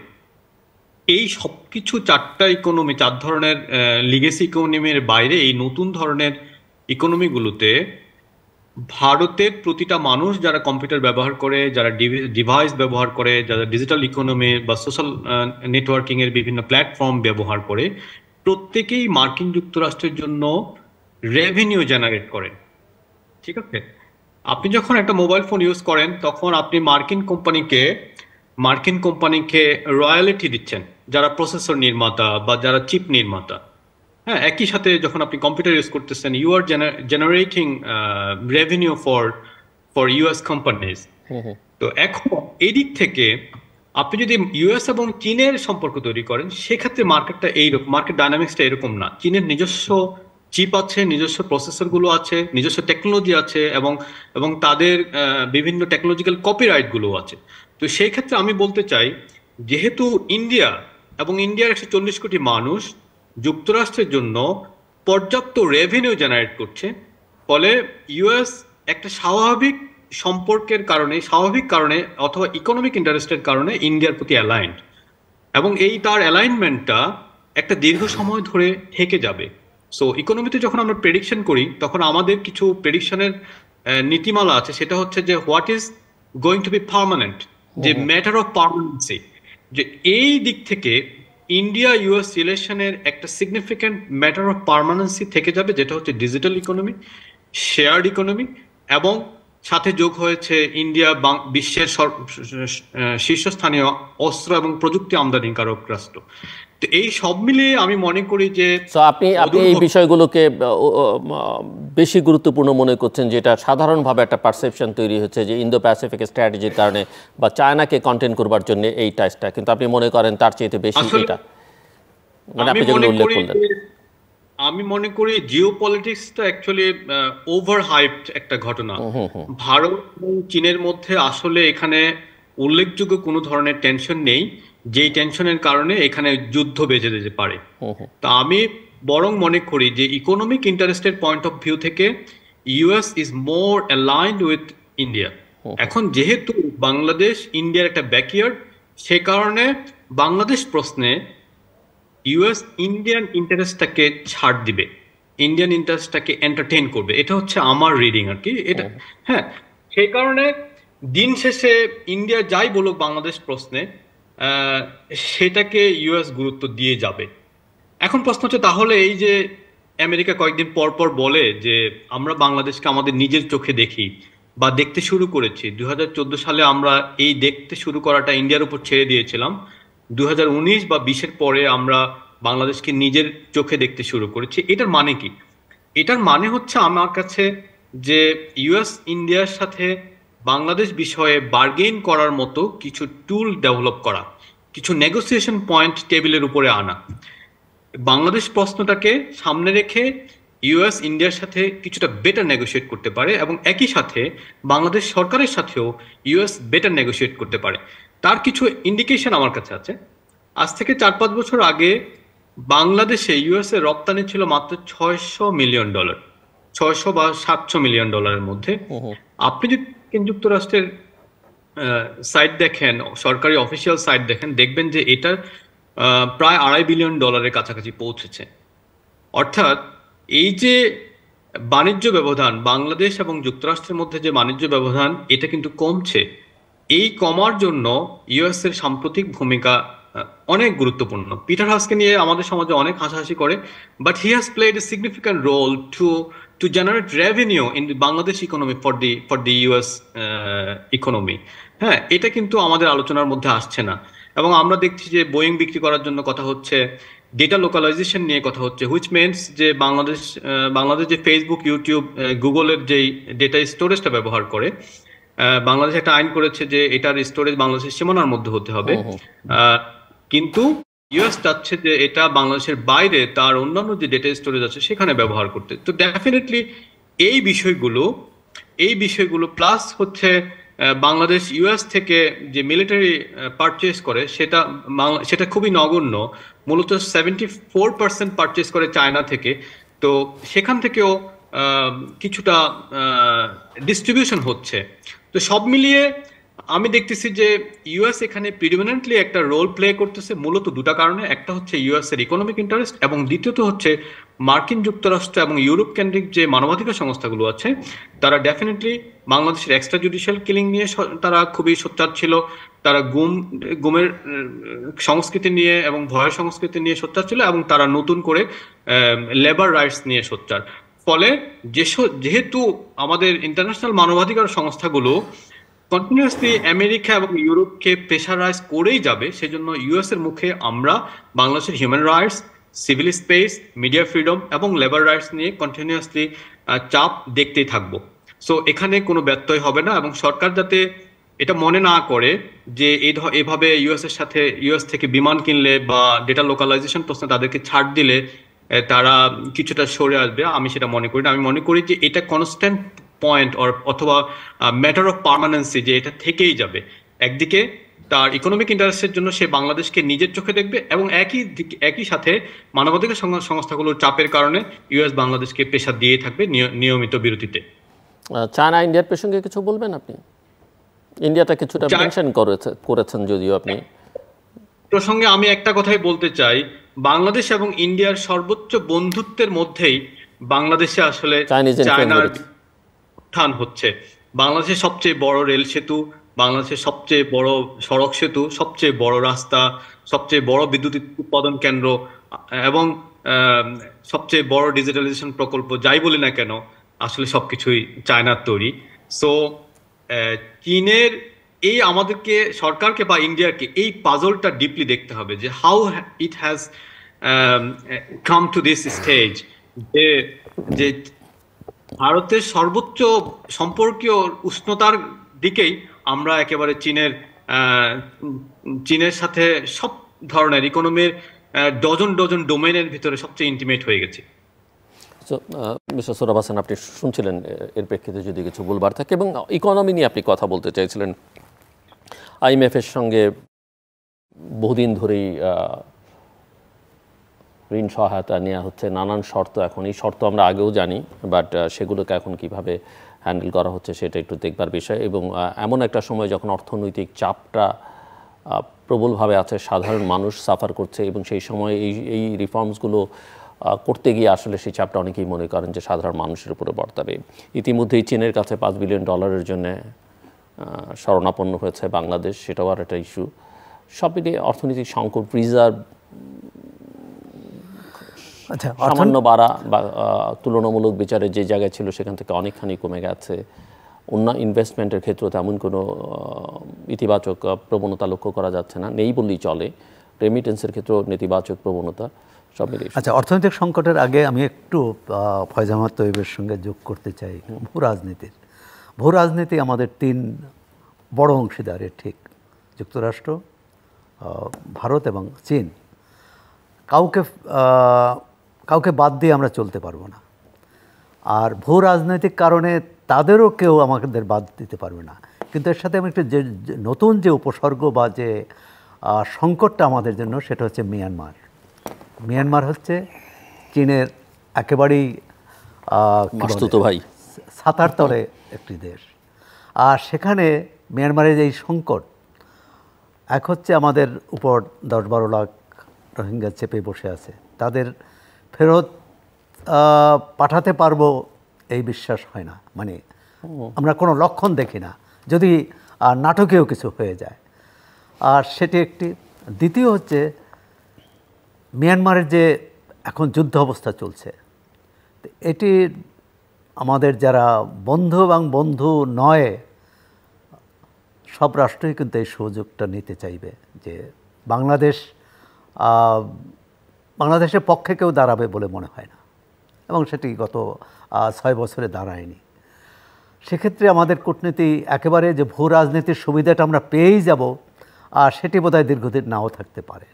C: এই সব কিছু চারটা ইকোনমি চার ধরনের লিগেসি ইকোনমির বাইরে এই নতুন ধরনের ইকোনমিগুলোতে ভারতের প্রতিটা মানুষ যারা কম্পিউটার ব্যবহার করে যারা ডিভাইস ব্যবহার করে যারা ডিজিটাল ইকোনমি বা সোশ্যাল নেটওয়ার্কিং এর বিভিন্ন প্ল্যাটফর্ম ব্যবহার করে প্রত্যেকেই মার্কিন যুক্তরাষ্ট্রের জন্য রেভিনিউ জেনারেট করেন ঠিক আছে আপনি যখন একটা মোবাইল ফোন ইউজ করেন তখন আপনি মার্কিন কোম্পানিকে মার্কিন কোম্পানিকে রয়্যালিটি দিচ্ছেন যারা প্রসেসর নির্মাতা বা যারা চিপ নির্মাতা হ্যাঁ একই সাথে যখন আপনি কম্পিউটার ইউজ করতেছেন you are generating revenue for for US companies তো এখন এদিক থেকে আপনি যদি ইউএস এবং চীনের সম্পর্ক তৈরি করেন সেক্ষেত্রে মার্কেটটা এইরকম মার্কেট ডাইনামিক্সটা এরকম না চীনের নিজস্ব চিপ আছে নিজস্ব প্রসেসরগুলো আছে নিজস্ব টেকনোলজি আছে এবং এবং তাদের বিভিন্ন টেকনোলজিক্যাল কপিরাইটগুলো আছে তো সেই ক্ষেত্রে আমি বলতে চাই যেহেতু ইন্ডিয়া এবং ইন্ডিয়ার একশো চল্লিশ কোটি মানুষ যুক্তরাষ্ট্রের জন্য পর্যাপ্ত রেভিনিউ জেনারেট করছে ফলে ইউএস একটা স্বাভাবিক সম্পর্কের কারণে স্বাভাবিক কারণে অথবা ইকোনমিক ইন্টারেস্টের কারণে ইন্ডিয়ার প্রতি অ্যালাইন্ড এবং এই তার অ্যালাইনমেন্টটা একটা দীর্ঘ সময় ধরে থেকে যাবে সো ইকোনমিতে যখন আমরা প্রেডিকশন করি তখন আমাদের কিছু প্রেডিকশনের নীতিমালা আছে সেটা হচ্ছে যে what is going to be permanent যে ম্যাটার অফ পার্মানেন্সি যে এই দিক থেকে ইন্ডিয়া ইউএস রিলেশনের একটা সিগনিফিক্যান্ট ম্যাটার অফ পার্মানেন্সি থেকে যাবে যেটা হচ্ছে ডিজিটাল ইকোনমি শেয়ার্ড ইকোনমি এবং সাথে যোগ হয়েছে ইন্ডিয়া বিশ্বের শীর্ষস্থানীয় অস্ত্র এবং প্রযুক্তি আমদানিকারক রাষ্ট্র এই সব মিলে আমি মনে করি যে
A: আপনি আপনি এই বিষয়গুলোকে বেশি গুরুত্বপূর্ণ মনে করছেন যেটা সাধারণভাবে একটা পারসেপশন তৈরি হচ্ছে যে ইন্দো প্যাসিফিক স্ট্র্যাটেজির কারণে বা চায়নাকে কন্টেন্ট করবার জন্য এই টাইসটা কিন্তু আপনি মনে করেন তার চেয়ে বেশি এটা মানে আপনি যেগুলো উল্লেখ করলেন
C: আমি মনে করি জিও পলিটিক্সটা অ্যাকচুয়ালি ওভার হাইপড একটা ঘটনা ভারত এবং চীনের মধ্যে আসলে এখানে উল্লেখযোগ্য কোনো ধরনের টেনশন নেই যেই টেনশনের কারণে এখানে যুদ্ধ বেজে যেতে পারে তা আমি বরং মনে করি যে ইকোনমিক ইন্টারেস্টের পয়েন্ট অফ ভিউ থেকে US is more aligned with India এখন যেহেতু বাংলাদেশ ইন্ডিয়ার একটা ব্যাকইয়ার্ড সে কারণে বাংলাদেশ প্রশ্নে ইউএস ইন্ডিয়ান ইন্টারেস্টটাকে ছাড় দিবে ইন্ডিয়ান ইন্টারেস্টটাকে এন্টারটেইন করবে এটা হচ্ছে আমার রিডিং আর কি এটা হ্যাঁ সেই কারণে দিন শেষে ইন্ডিয়া যাই বলুক বাংলাদেশ প্রশ্নে সেটাকে ইউএস গুরুত্ব দিয়ে যাবে এখন প্রশ্ন হচ্ছে তাহলে এই যে আমেরিকা কয়েকদিন পর পর বলে যে আমরা বাংলাদেশকে আমাদের নিজের চোখে দেখি বা দেখতে শুরু করেছি দু সালে আমরা এই দেখতে শুরু করাটা ইন্ডিয়ার উপর ছেড়ে দিয়েছিলাম দু বা বিশের পরে আমরা বাংলাদেশকে নিজের চোখে দেখতে শুরু করেছি এটার মানে কি এটার মানে হচ্ছে আমার কাছে যে ইউএস ইন্ডিয়ার সাথে বাংলাদেশ বিষয়ে বার্গেইন করার মতো কিছু টুল ডেভেলপ করা কিছু নেগোসিয়েশন পয়েন্ট টেবিলের উপরে আনা বাংলাদেশ প্রশ্নটাকে সামনে রেখে ইউএস ইন্ডিয়ার সাথে কিছুটা বেটার নেগোসিয়েট করতে পারে এবং একই সাথে বাংলাদেশ সরকারের সাথেও ইউএস বেটার নেগোসিয়েট করতে পারে তার কিছু ইন্ডিকেশন আমার কাছে আছে আজ থেকে চার পাঁচ বছর আগে বাংলাদেশে ইউএসএ রপ্তানি ছিল মাত্র ছয়শো মিলিয়ন ডলার ছয়শো বা সাতশো মিলিয়ন ডলারের মধ্যে আপনি যদি যুক্তরাষ্ট্রের সাইট দেখেন সরকারি অফিসিয়াল সাইট দেখেন দেখবেন যে এটার প্রায় আড়াই বিলিয়ন ডলারের কাছাকাছি পৌঁছেছে অর্থাৎ এই যে বাণিজ্য ব্যবধান বাংলাদেশ এবং যুক্তরাষ্ট্রের মধ্যে যে বাণিজ্য ব্যবধান এটা কিন্তু কমছে এই কমার জন্য ইউএসের সাম্প্রতিক ভূমিকা অনেক গুরুত্বপূর্ণ পিটার হাসকে নিয়ে আমাদের সমাজে অনেক হাসাহাসি করে but he has played a significant role to to generate revenue in the Bangladesh economy for the for the US uh, economy হ্যাঁ এটা কিন্তু আমাদের আলোচনার মধ্যে আসছে না এবং আমরা দেখছি যে বোয়িং বিক্রি করার জন্য কথা হচ্ছে ডেটা লোকালাইজেশন নিয়ে কথা হচ্ছে হুইচ মিনস যে বাংলাদেশ বাংলাদেশ যে ফেসবুক ইউটিউব গুগলের যেই ডেটা স্টোরেজটা ব্যবহার করে বাংলাদেশ একটা আইন করেছে যে এটার স্টোরেজ বাংলাদেশের সীমানার মধ্যে হতে হবে কিন্তু ইউএস চাচ্ছে যে এটা বাংলাদেশের বাইরে তার অন্যান্য যে ডেটা স্টোরেজ আছে সেখানে ব্যবহার করতে তো ডেফিনেটলি এই বিষয়গুলো এই বিষয়গুলো প্লাস হচ্ছে বাংলাদেশ ইউএস থেকে যে মিলিটারি পারচেস করে সেটা সেটা খুবই নগণ্য মূলত সেভেন্টি ফোর পার্সেন্ট পারচেস করে চায়না থেকে তো সেখান থেকেও কিছুটা ডিস্ট্রিবিউশন হচ্ছে তো সব মিলিয়ে আমি দেখতেছি যে ইউএস এখানে প্রিডমিনেন্টলি একটা রোল প্লে করতেছে মূলত দুটা কারণে একটা হচ্ছে ইউএস এর ইকোনমিক ইন্টারেস্ট এবং দ্বিতীয়ত হচ্ছে মার্কিন যুক্তরাষ্ট্র এবং ইউরোপ কেন্দ্রিক যে মানবাধিকার সংস্থাগুলো আছে তারা ডেফিনেটলি বাংলাদেশের এক্সট্রা জুডিশিয়াল কিলিং নিয়ে তারা খুবই সোচ্চার ছিল তারা গুম গুমের সংস্কৃতি নিয়ে এবং ভয়ের সংস্কৃতি নিয়ে সোচ্চার ছিল এবং তারা নতুন করে লেবার রাইটস নিয়ে সোচ্চার ফলে যেহেতু আমাদের ইন্টারন্যাশনাল মানবাধিকার সংস্থাগুলো কন্টিনিউয়াসলি আমেরিকা এবং ইউরোপকে প্রেশারাইজ করেই যাবে সেজন্য ইউএস এর মুখে আমরা বাংলাদেশের human rights civil space media freedom এবং লেবার রাইটস নিয়ে কন্টিনিউয়াসলি চাপ দেখতেই থাকবো সো এখানে কোনো ব্যত্যয় হবে না এবং সরকার যাতে এটা মনে না করে যে এই এভাবে ইউএস এর সাথে ইউএস থেকে বিমান কিনলে বা ডেটা লোকালাইজেশন প্রশ্নে তাদেরকে ছাড় দিলে তারা কিছুটা সরে আসবে আমি সেটা মনে করি না আমি মনে করি যে এটা কনস্ট্যান্ট পয়েন্ট অর অথবা ম্যাটার অফ পার্মানেন্সি যে এটা থেকেই যাবে একদিকে তার ইকোনমিক ইন্টারেস্টের জন্য সে বাংলাদেশকে নিজের চোখে দেখবে এবং একই একই সাথে মানবাধিকার সংস্থাগুলোর চাপের কারণে ইউএস বাংলাদেশকে পেশা দিয়ে থাকবে নিয়মিত
A: বিরতিতে চায়না ইন্ডিয়ার প্রসঙ্গে কিছু বলবেন আপনি ইন্ডিয়াটা কিছুটা মেনশন করেছে করেছেন যদিও আপনি
C: প্রসঙ্গে আমি একটা কথাই বলতে চাই বাংলাদেশ এবং ইন্ডিয়ার সর্বোচ্চ বন্ধুত্বের মধ্যেই বাংলাদেশে আসলে চায়নার উত্থান হচ্ছে বাংলাদেশের সবচেয়ে বড় রেল সেতু বাংলাদেশের সবচেয়ে বড় সড়ক সেতু সবচেয়ে বড় রাস্তা সবচেয়ে বড় বিদ্যুৎ উৎপাদন কেন্দ্র এবং সবচেয়ে বড় ডিজিটালাইজেশন প্রকল্প যাই বলি না কেন আসলে সবকিছুই চায়নার তৈরি সো চীনের এই আমাদেরকে সরকারকে বা ইন্ডিয়াকে এই পাজলটা ডিপলি দেখতে হবে যে how it has come to this stage যে ভারতের সর্বোচ্চ সম্পর্কীয় উষ্ণতার দিকেই আমরা একেবারে চীনের চীনের সাথে সব ধরনের ইকোনমির ডজন ডজন ডোমেনের ভিতরে সবচেয়ে ইন্টিমেট হয়ে গেছে
A: মিস্টার সোরাব হাসান আপনি শুনছিলেন এর প্রেক্ষিতে যদি কিছু বলবার থাকে এবং ইকোনমি নিয়ে আপনি কথা বলতে চাইছিলেন আইএমএফের সঙ্গে বহুদিন ধরেই ঋণ সহায়তা নেওয়া হচ্ছে নানান শর্ত এখন এই শর্ত আমরা আগেও জানি বাট সেগুলোকে এখন কিভাবে হ্যান্ডেল করা হচ্ছে সেটা একটু দেখবার বিষয় এবং এমন একটা সময় যখন অর্থনৈতিক চাপটা প্রবলভাবে আছে সাধারণ মানুষ সাফার করছে এবং সেই সময় এই এই রিফর্মসগুলো করতে গিয়ে আসলে সেই চাপটা অনেকেই মনে করেন যে সাধারণ মানুষের উপরে বর্তাবে ইতিমধ্যেই চীনের কাছে পাঁচ বিলিয়ন ডলারের জন্য শরণাপন্ন হয়েছে বাংলাদেশ সেটাও আর একটা ইস্যু সব মিলিয়ে অর্থনৈতিক সংকট প্রিজার্ভ আচ্ছা, সামান্য বাড়া বা তুলনামূলক বিচারে যে জায়গায় ছিল সেখান থেকে অনেকখানি কমে গেছে অন্য ইনভেস্টমেন্টের ক্ষেত্রে তেমন কোনো ইতিবাচক প্রবণতা লক্ষ্য করা যাচ্ছে না নেই বললেই চলে রেমিটেন্সের ক্ষেত্রেও নেতিবাচক প্রবণতা সব মিলিয়ে আচ্ছা
B: অর্থনৈতিক সংকটের আগে আমি একটু ফয়জামাত তৈবের সঙ্গে যোগ করতে চাই ভূ রাজনীতির ভূ রাজনীতি আমাদের তিন বড় অংশীদারের ঠিক যুক্তরাষ্ট্র ভারত এবং চীন কাউকে কাউকে বাদ দিয়ে আমরা চলতে পারবো না আর ভূ রাজনৈতিক কারণে তাদেরও কেউ আমাদের বাদ দিতে পারবে না কিন্তু এর সাথে আমি একটু যে নতুন যে উপসর্গ বা যে সংকটটা আমাদের জন্য সেটা হচ্ছে মিয়ানমার মিয়ানমার হচ্ছে চীনের একেবারেই ভাই সাঁতার একটি দেশ আর সেখানে মিয়ানমারের এই সংকট এক হচ্ছে আমাদের উপর দশ বারো লাখ রোহিঙ্গা চেপে বসে আছে তাদের ফেরত পাঠাতে পারবো এই বিশ্বাস হয় না মানে আমরা কোনো লক্ষণ দেখি না যদি নাটকেও কিছু হয়ে যায় আর সেটি একটি দ্বিতীয় হচ্ছে মিয়ানমারের যে এখন যুদ্ধ অবস্থা চলছে এটি আমাদের যারা বন্ধু এবং বন্ধু নয় সব রাষ্ট্রই কিন্তু এই সুযোগটা নিতে চাইবে যে বাংলাদেশ বাংলাদেশের পক্ষে কেউ দাঁড়াবে বলে মনে হয় না এবং সেটি গত ছয় বছরে দাঁড়ায়নি সেক্ষেত্রে আমাদের কূটনীতি একেবারে যে ভূ রাজনীতির সুবিধাটা আমরা পেয়েই যাব আর সেটি বোধহয় দীর্ঘদিন নাও থাকতে পারে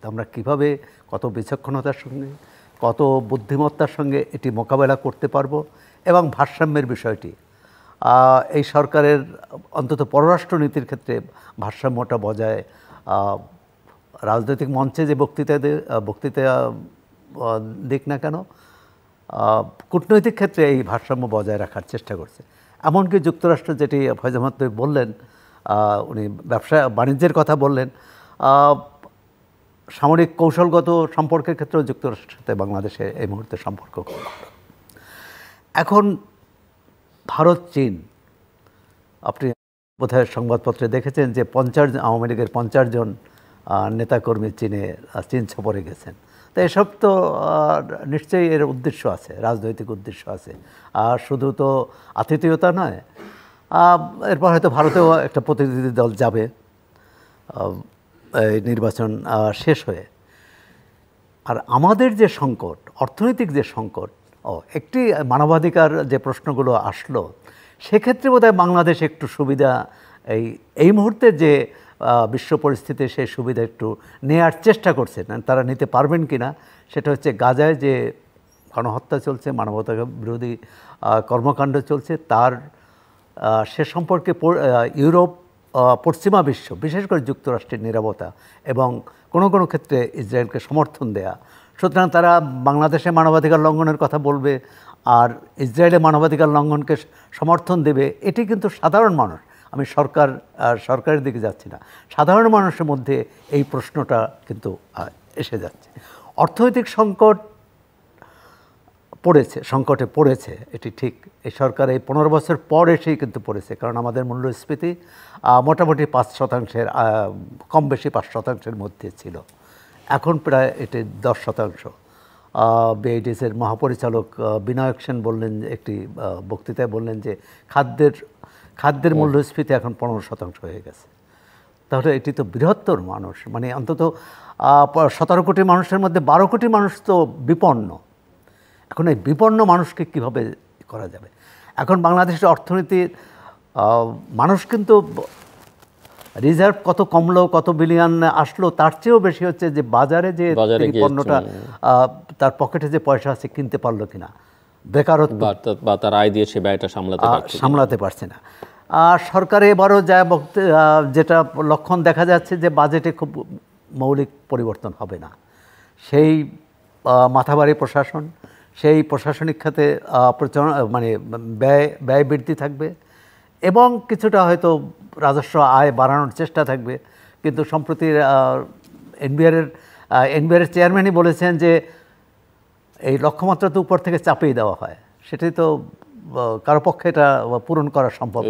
B: তো আমরা কীভাবে কত বিচক্ষণতার সঙ্গে কত বুদ্ধিমত্তার সঙ্গে এটি মোকাবেলা করতে পারবো এবং ভারসাম্যের বিষয়টি এই সরকারের অন্তত পররাষ্ট্রনীতির ক্ষেত্রে ভারসাম্যটা বজায় রাজনৈতিক মঞ্চে যে বক্তৃতা বক্তৃতা দিক না কেন কূটনৈতিক ক্ষেত্রে এই ভারসাম্য বজায় রাখার চেষ্টা করছে এমনকি যুক্তরাষ্ট্র যেটি ফয়জ আহমদ বললেন উনি ব্যবসা বাণিজ্যের কথা বললেন সামরিক কৌশলগত সম্পর্কের ক্ষেত্রেও যুক্তরাষ্ট্রের সাথে বাংলাদেশে এই মুহূর্তে সম্পর্ক এখন ভারত চীন আপনি বোধহয় সংবাদপত্রে দেখেছেন যে পঞ্চাশ আওয়ামী লীগের পঞ্চাশ জন নেতাকর্মী চীনে চীন সফরে গেছেন তো এসব তো নিশ্চয়ই এর উদ্দেশ্য আছে রাজনৈতিক উদ্দেশ্য আছে আর শুধু তো আতিথেয়তা নয় এরপর হয়তো ভারতেও একটা প্রতিনিধি দল যাবে এই নির্বাচন শেষ হয়ে আর আমাদের যে সংকট অর্থনৈতিক যে সংকট ও একটি মানবাধিকার যে প্রশ্নগুলো আসলো সেক্ষেত্রে বোধহয় বাংলাদেশ একটু সুবিধা এই এই মুহূর্তে যে বিশ্ব পরিস্থিতিতে সেই সুবিধা একটু নেওয়ার চেষ্টা করছেন তারা নিতে পারবেন কি না সেটা হচ্ছে গাজায় যে গণহত্যা চলছে মানবতা বিরোধী কর্মকাণ্ড চলছে তার সে সম্পর্কে ইউরোপ পশ্চিমা বিশ্ব বিশেষ করে যুক্তরাষ্ট্রের নিরাপত্তা এবং কোনো কোনো ক্ষেত্রে ইসরায়েলকে সমর্থন দেয়া সুতরাং তারা বাংলাদেশে মানবাধিকার লঙ্ঘনের কথা বলবে আর ইসরায়েলে মানবাধিকার লঙ্ঘনকে সমর্থন দেবে এটি কিন্তু সাধারণ মানুষ আমি সরকার সরকারের দিকে যাচ্ছি না সাধারণ মানুষের মধ্যে এই প্রশ্নটা কিন্তু এসে যাচ্ছে অর্থনৈতিক সংকট পড়েছে সংকটে পড়েছে এটি ঠিক এই সরকার এই পনেরো বছর পর এসেই কিন্তু পড়েছে কারণ আমাদের মূল্যস্ফীতি মোটামুটি পাঁচ শতাংশের কম বেশি পাঁচ শতাংশের মধ্যে ছিল এখন প্রায় এটি দশ শতাংশ বিআইডিএসের মহাপরিচালক বিনায়ক সেন বললেন একটি বক্তৃতায় বললেন যে খাদ্যের খাদ্যের মূল্যস্ফীতি এখন পনেরো শতাংশ হয়ে গেছে তাহলে এটি তো বৃহত্তর মানুষ মানে অন্তত সতেরো কোটি মানুষের মধ্যে বারো কোটি মানুষ তো বিপন্ন এখন এই বিপন্ন মানুষকে কিভাবে করা যাবে এখন বাংলাদেশের অর্থনীতির মানুষ কিন্তু রিজার্ভ কত কমলো কত বিলিয়ন আসলো তার চেয়েও বেশি হচ্ছে যে বাজারে যে পণ্যটা তার পকেটে যে পয়সা আছে কিনতে পারলো কিনা বেকারত্ব
A: বা তার আয় দিয়ে সে ব্যয়টা সামলাতে সামলাতে পারছে না
B: আর সরকারে এবারও যা যেটা লক্ষণ দেখা যাচ্ছে যে বাজেটে খুব মৌলিক পরিবর্তন হবে না সেই মাথাবাড়ি প্রশাসন সেই প্রশাসনিক খাতে প্রচল মানে ব্যয় ব্যয় বৃদ্ধি থাকবে এবং কিছুটা হয়তো রাজস্ব আয় বাড়ানোর চেষ্টা থাকবে কিন্তু সম্প্রতি এনবিআরের এনবিআরের চেয়ারম্যানই বলেছেন যে এই লক্ষ্যমাত্রা তো উপর থেকে চাপিয়ে দেওয়া হয় সেটাই তো কারো পক্ষে এটা পূরণ করা সম্ভব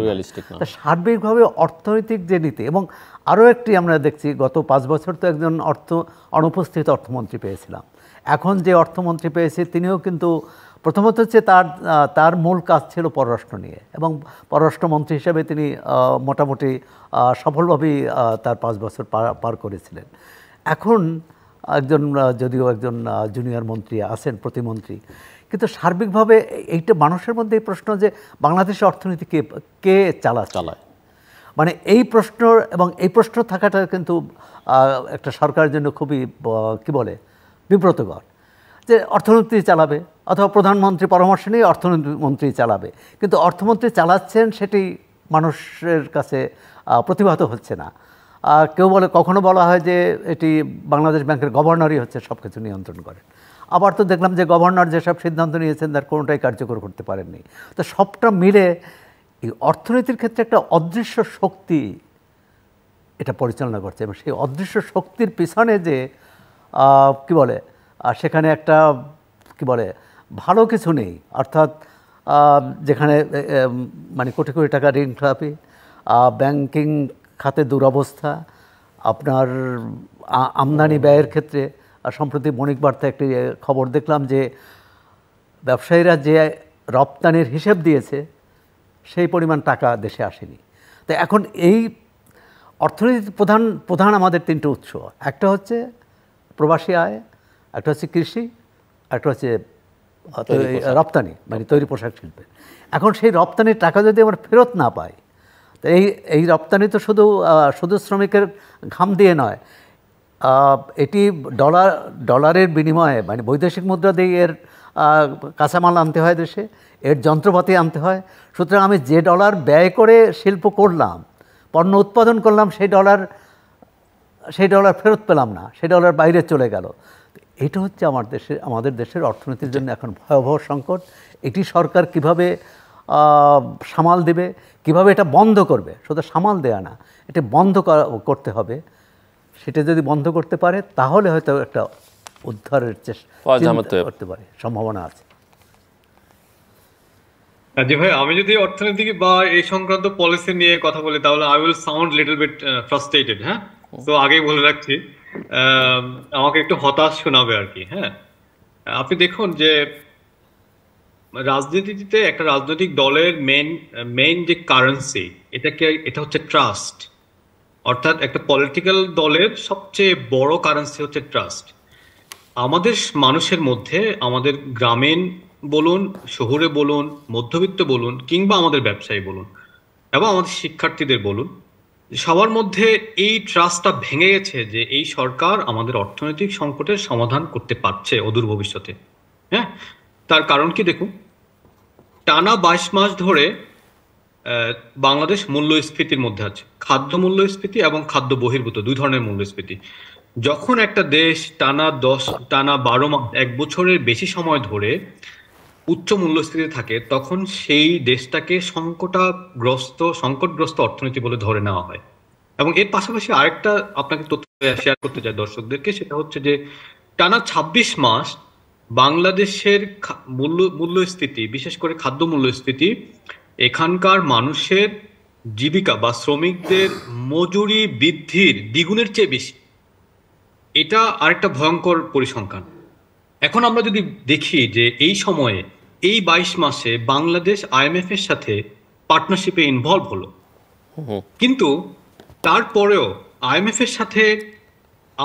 B: সার্বিকভাবে অর্থনৈতিক যে নীতি এবং আরও একটি আমরা দেখছি গত পাঁচ বছর তো একজন অর্থ অনুপস্থিত অর্থমন্ত্রী পেয়েছিলাম এখন যে অর্থমন্ত্রী পেয়েছে তিনিও কিন্তু প্রথমত হচ্ছে তার তার মূল কাজ ছিল পররাষ্ট্র নিয়ে এবং পররাষ্ট্রমন্ত্রী হিসেবে তিনি মোটামুটি সফলভাবেই তার পাঁচ বছর পার করেছিলেন এখন একজন যদিও একজন জুনিয়র মন্ত্রী আছেন প্রতিমন্ত্রী কিন্তু সার্বিকভাবে এইটা মানুষের মধ্যে এই প্রশ্ন যে বাংলাদেশের অর্থনীতি কে কে চালা চালায় মানে এই প্রশ্ন এবং এই প্রশ্ন থাকাটা কিন্তু একটা সরকারের জন্য খুবই কি বলে বিব্রতকর যে অর্থনীতি চালাবে অথবা প্রধানমন্ত্রী পরামর্শ নিয়ে অর্থমন্ত্রী চালাবে কিন্তু অর্থমন্ত্রী চালাচ্ছেন সেটি মানুষের কাছে প্রতিভাত হচ্ছে না কেউ বলে কখনো বলা হয় যে এটি বাংলাদেশ ব্যাংকের গভর্নরই হচ্ছে সব কিছু নিয়ন্ত্রণ করেন আবার তো দেখলাম যে গভর্নর যেসব সিদ্ধান্ত নিয়েছেন তার কোনোটাই কার্যকর করতে পারেননি তো সবটা মিলে এই অর্থনীতির ক্ষেত্রে একটা অদৃশ্য শক্তি এটা পরিচালনা করছে এবং সেই অদৃশ্য শক্তির পিছনে যে কি বলে সেখানে একটা কি বলে ভালো কিছু নেই অর্থাৎ যেখানে মানে কোটি কোটি টাকা ঋণ খেলাপি ব্যাংকিং খাতে দুরবস্থা আপনার আমদানি ব্যয়ের ক্ষেত্রে আর সম্প্রতি মণিক বার্তা একটি খবর দেখলাম যে ব্যবসায়ীরা যে রপ্তানির হিসেব দিয়েছে সেই পরিমাণ টাকা দেশে আসেনি তো এখন এই অর্থনীতির প্রধান প্রধান আমাদের তিনটে উৎস একটা হচ্ছে প্রবাসী আয় একটা হচ্ছে কৃষি একটা হচ্ছে রপ্তানি মানে তৈরি পোশাক শিল্পের এখন সেই রপ্তানির টাকা যদি আমরা ফেরত না পাই তো এই এই রপ্তানি তো শুধু শুধু শ্রমিকের ঘাম দিয়ে নয় এটি ডলার ডলারের বিনিময়ে মানে বৈদেশিক মুদ্রা দিয়ে এর কাঁচামাল আনতে হয় দেশে এর যন্ত্রপাতি আনতে হয় সুতরাং আমি যে ডলার ব্যয় করে শিল্প করলাম পণ্য উৎপাদন করলাম সেই ডলার সেই ডলার ফেরত পেলাম না সেই ডলার বাইরে চলে গেল এটা হচ্ছে আমার দেশে আমাদের দেশের অর্থনীতির জন্য এখন ভয়াবহ সংকট এটি সরকার কিভাবে সামাল দেবে কিভাবে এটা বন্ধ করবে শুধু সামাল দেয়া না এটা বন্ধ করতে হবে সেটা যদি বন্ধ করতে পারে তাহলে হয়তো একটা উদ্ধারের চেষ্টা করতে পারে সম্ভাবনা আছে
C: জি ভাই আমি যদি অর্থনীতি বা এই সংক্রান্ত পলিসি নিয়ে কথা বলি তাহলে I will sound little bit frustrated হ্যাঁ তো আগেই বলে রাখছি আমাকে একটু হতাশ শোনাবে আর কি হ্যাঁ আপনি দেখুন যে রাজনীতিতে একটা রাজনৈতিক দলের মেন মেইন যে কারেন্সি এটাকে এটা হচ্ছে ট্রাস্ট অর্থাৎ একটা পলিটিক্যাল দলের সবচেয়ে বড় কারেন্সি হচ্ছে ট্রাস্ট আমাদের মানুষের মধ্যে আমাদের গ্রামীণ বলুন শহরে বলুন মধ্যবিত্ত বলুন কিংবা আমাদের ব্যবসায়ী বলুন এবং আমাদের শিক্ষার্থীদের বলুন সবার মধ্যে এই ট্রাস্টটা ভেঙে গেছে যে এই সরকার আমাদের অর্থনৈতিক সংকটের সমাধান করতে পারছে অদূর ভবিষ্যতে হ্যাঁ তার কারণ কি দেখুন টানা বাইশ মাস ধরে বাংলাদেশ মূল্যস্ফীতির মধ্যে আছে খাদ্য মূল্যস্ফীতি এবং খাদ্য বহির্ভূত দুই ধরনের মূল্যস্ফীতি যখন একটা দেশ টানা দশ টানা বারো মাস এক বছরের বেশি সময় ধরে উচ্চ মূল্যস্ফীতি থাকে তখন সেই দেশটাকে সংকটাগ্রস্ত সংকটগ্রস্ত অর্থনীতি বলে ধরে নেওয়া হয় এবং এর পাশাপাশি আরেকটা আপনাকে তথ্য শেয়ার করতে চাই দর্শকদেরকে সেটা হচ্ছে যে টানা ২৬ মাস বাংলাদেশের মূল্য মূল্যস্ফীতি বিশেষ করে খাদ্য মূল্যস্ফীতি এখানকার মানুষের জীবিকা বা শ্রমিকদের মজুরি বৃদ্ধির দ্বিগুণের চেয়ে বেশি এটা আরেকটা ভয়ঙ্কর পরিসংখ্যান এখন আমরা যদি দেখি যে এই সময়ে এই বাইশ মাসে বাংলাদেশ আইএমএফ এর সাথে পার্টনারশিপে ইনভলভ হলো কিন্তু তারপরেও আইএমএফ এর সাথে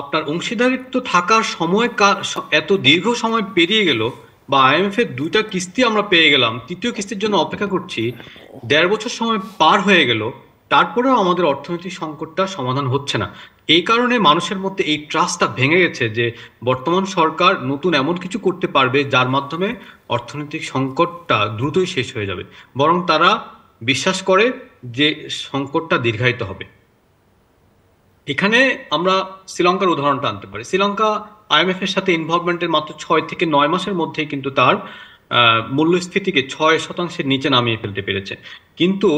C: আপনার অংশীদারিত্ব থাকার সময় এত দীর্ঘ সময় পেরিয়ে গেল বা আইএমএফ এর দুইটা কিস্তি আমরা পেয়ে গেলাম তৃতীয় কিস্তির জন্য অপেক্ষা করছি দেড় বছর সময় পার হয়ে গেল তারপরেও আমাদের অর্থনৈতিক সংকটটা সমাধান হচ্ছে না এই কারণে মানুষের মধ্যে এই ট্রাস্টটা ভেঙে গেছে যে বর্তমান সরকার নতুন এমন কিছু করতে পারবে যার মাধ্যমে অর্থনৈতিক সংকটটা দ্রুতই শেষ হয়ে যাবে বরং তারা বিশ্বাস করে যে সংকটটা দীর্ঘায়িত হবে এখানে আমরা শ্রীলঙ্কার উদাহরণটা আনতে পারি শ্রীলঙ্কা আইএমএফ এর সাথে ইনভলভমেন্টের মাত্র ছয় থেকে নয় মাসের মধ্যেই কিন্তু তার মূল্যস্ফীতিকে ছয় শতাংশের নিচে নামিয়ে ফেলতে পেরেছে কিন্তু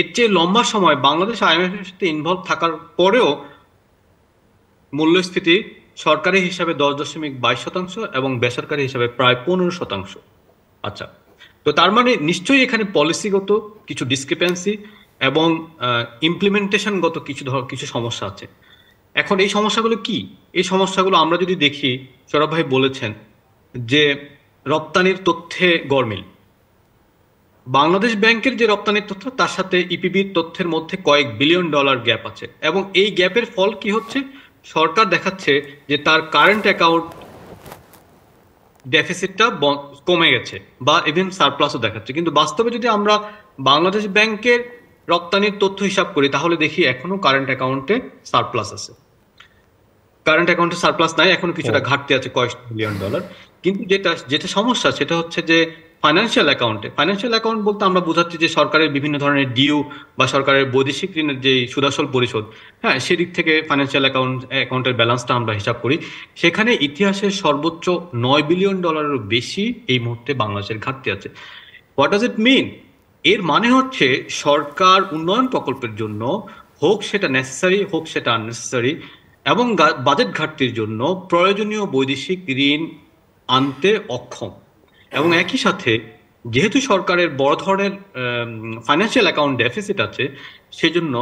C: এর চেয়ে লম্বা সময় বাংলাদেশ আইএমএফ এর সাথে ইনভলভ থাকার পরেও মূল্যস্ফীতি সরকারি হিসাবে দশ দশমিক বাইশ শতাংশ এবং বেসরকারি হিসাবে প্রায় পনেরো শতাংশ আচ্ছা তো তার মানে নিশ্চয়ই এখানে পলিসিগত কিছু ডিসক্রিপেন্সি এবং ইমপ্লিমেন্টেশনগত কিছু ধর কিছু সমস্যা আছে এখন এই সমস্যাগুলো কি এই সমস্যাগুলো আমরা যদি দেখি সৌরভ ভাই বলেছেন যে রপ্তানির তথ্যে গরমিল বাংলাদেশ ব্যাংকের যে রপ্তানির তথ্য তার সাথে ইপিবির e তথ্যের মধ্যে কয়েক বিলিয়ন ডলার গ্যাপ আছে এবং এই গ্যাপের ফল কি হচ্ছে সরকার দেখাচ্ছে যে তার কারেন্ট অ্যাকাউন্ট ডেফিসিটটা কমে গেছে বা ইভেন সারপ্লাসও দেখাচ্ছে কিন্তু বাস্তবে যদি আমরা বাংলাদেশ ব্যাংকের রপ্তানির তথ্য হিসাব করি তাহলে দেখি এখনও কারেন্ট অ্যাকাউন্টে সারপ্লাস আছে কারেন্ট অ্যাকাউন্টে সারপ্লাস নাই এখনো কিছুটা ঘাটতি আছে কয়েক মিলিয়ন ডলার কিন্তু যেটা যেটা সমস্যা সেটা হচ্ছে যে ফাইন্যান্সিয়াল অ্যাকাউন্টে ফাইন্যান্সিয়াল অ্যাকাউন্ট বলতে আমরা বোঝাচ্ছি যে সরকারের বিভিন্ন ধরনের ডিউ বা সরকারের বৈদেশিক ঋণের যে সুদাসল পরিশোধ হ্যাঁ সেদিক থেকে ফাইন্যান্সিয়াল অ্যাকাউন্ট অ্যাকাউন্টের ব্যালেন্সটা আমরা হিসাব করি সেখানে ইতিহাসের সর্বোচ্চ নয় বিলিয়ন ডলারেরও বেশি এই মুহূর্তে বাংলাদেশের ঘাটতি আছে হোয়াট ডাজ ইট মিন এর মানে হচ্ছে সরকার উন্নয়ন প্রকল্পের জন্য হোক সেটা নেসেসারি হোক সেটা আননেসেসারি এবং বাজেট ঘাটতির জন্য প্রয়োজনীয় বৈদেশিক ঋণ আনতে অক্ষম এবং একই সাথে যেহেতু সরকারের বড় ধরনের ফাইন্যান্সিয়াল অ্যাকাউন্ট ডেফিসিট আছে সেজন্য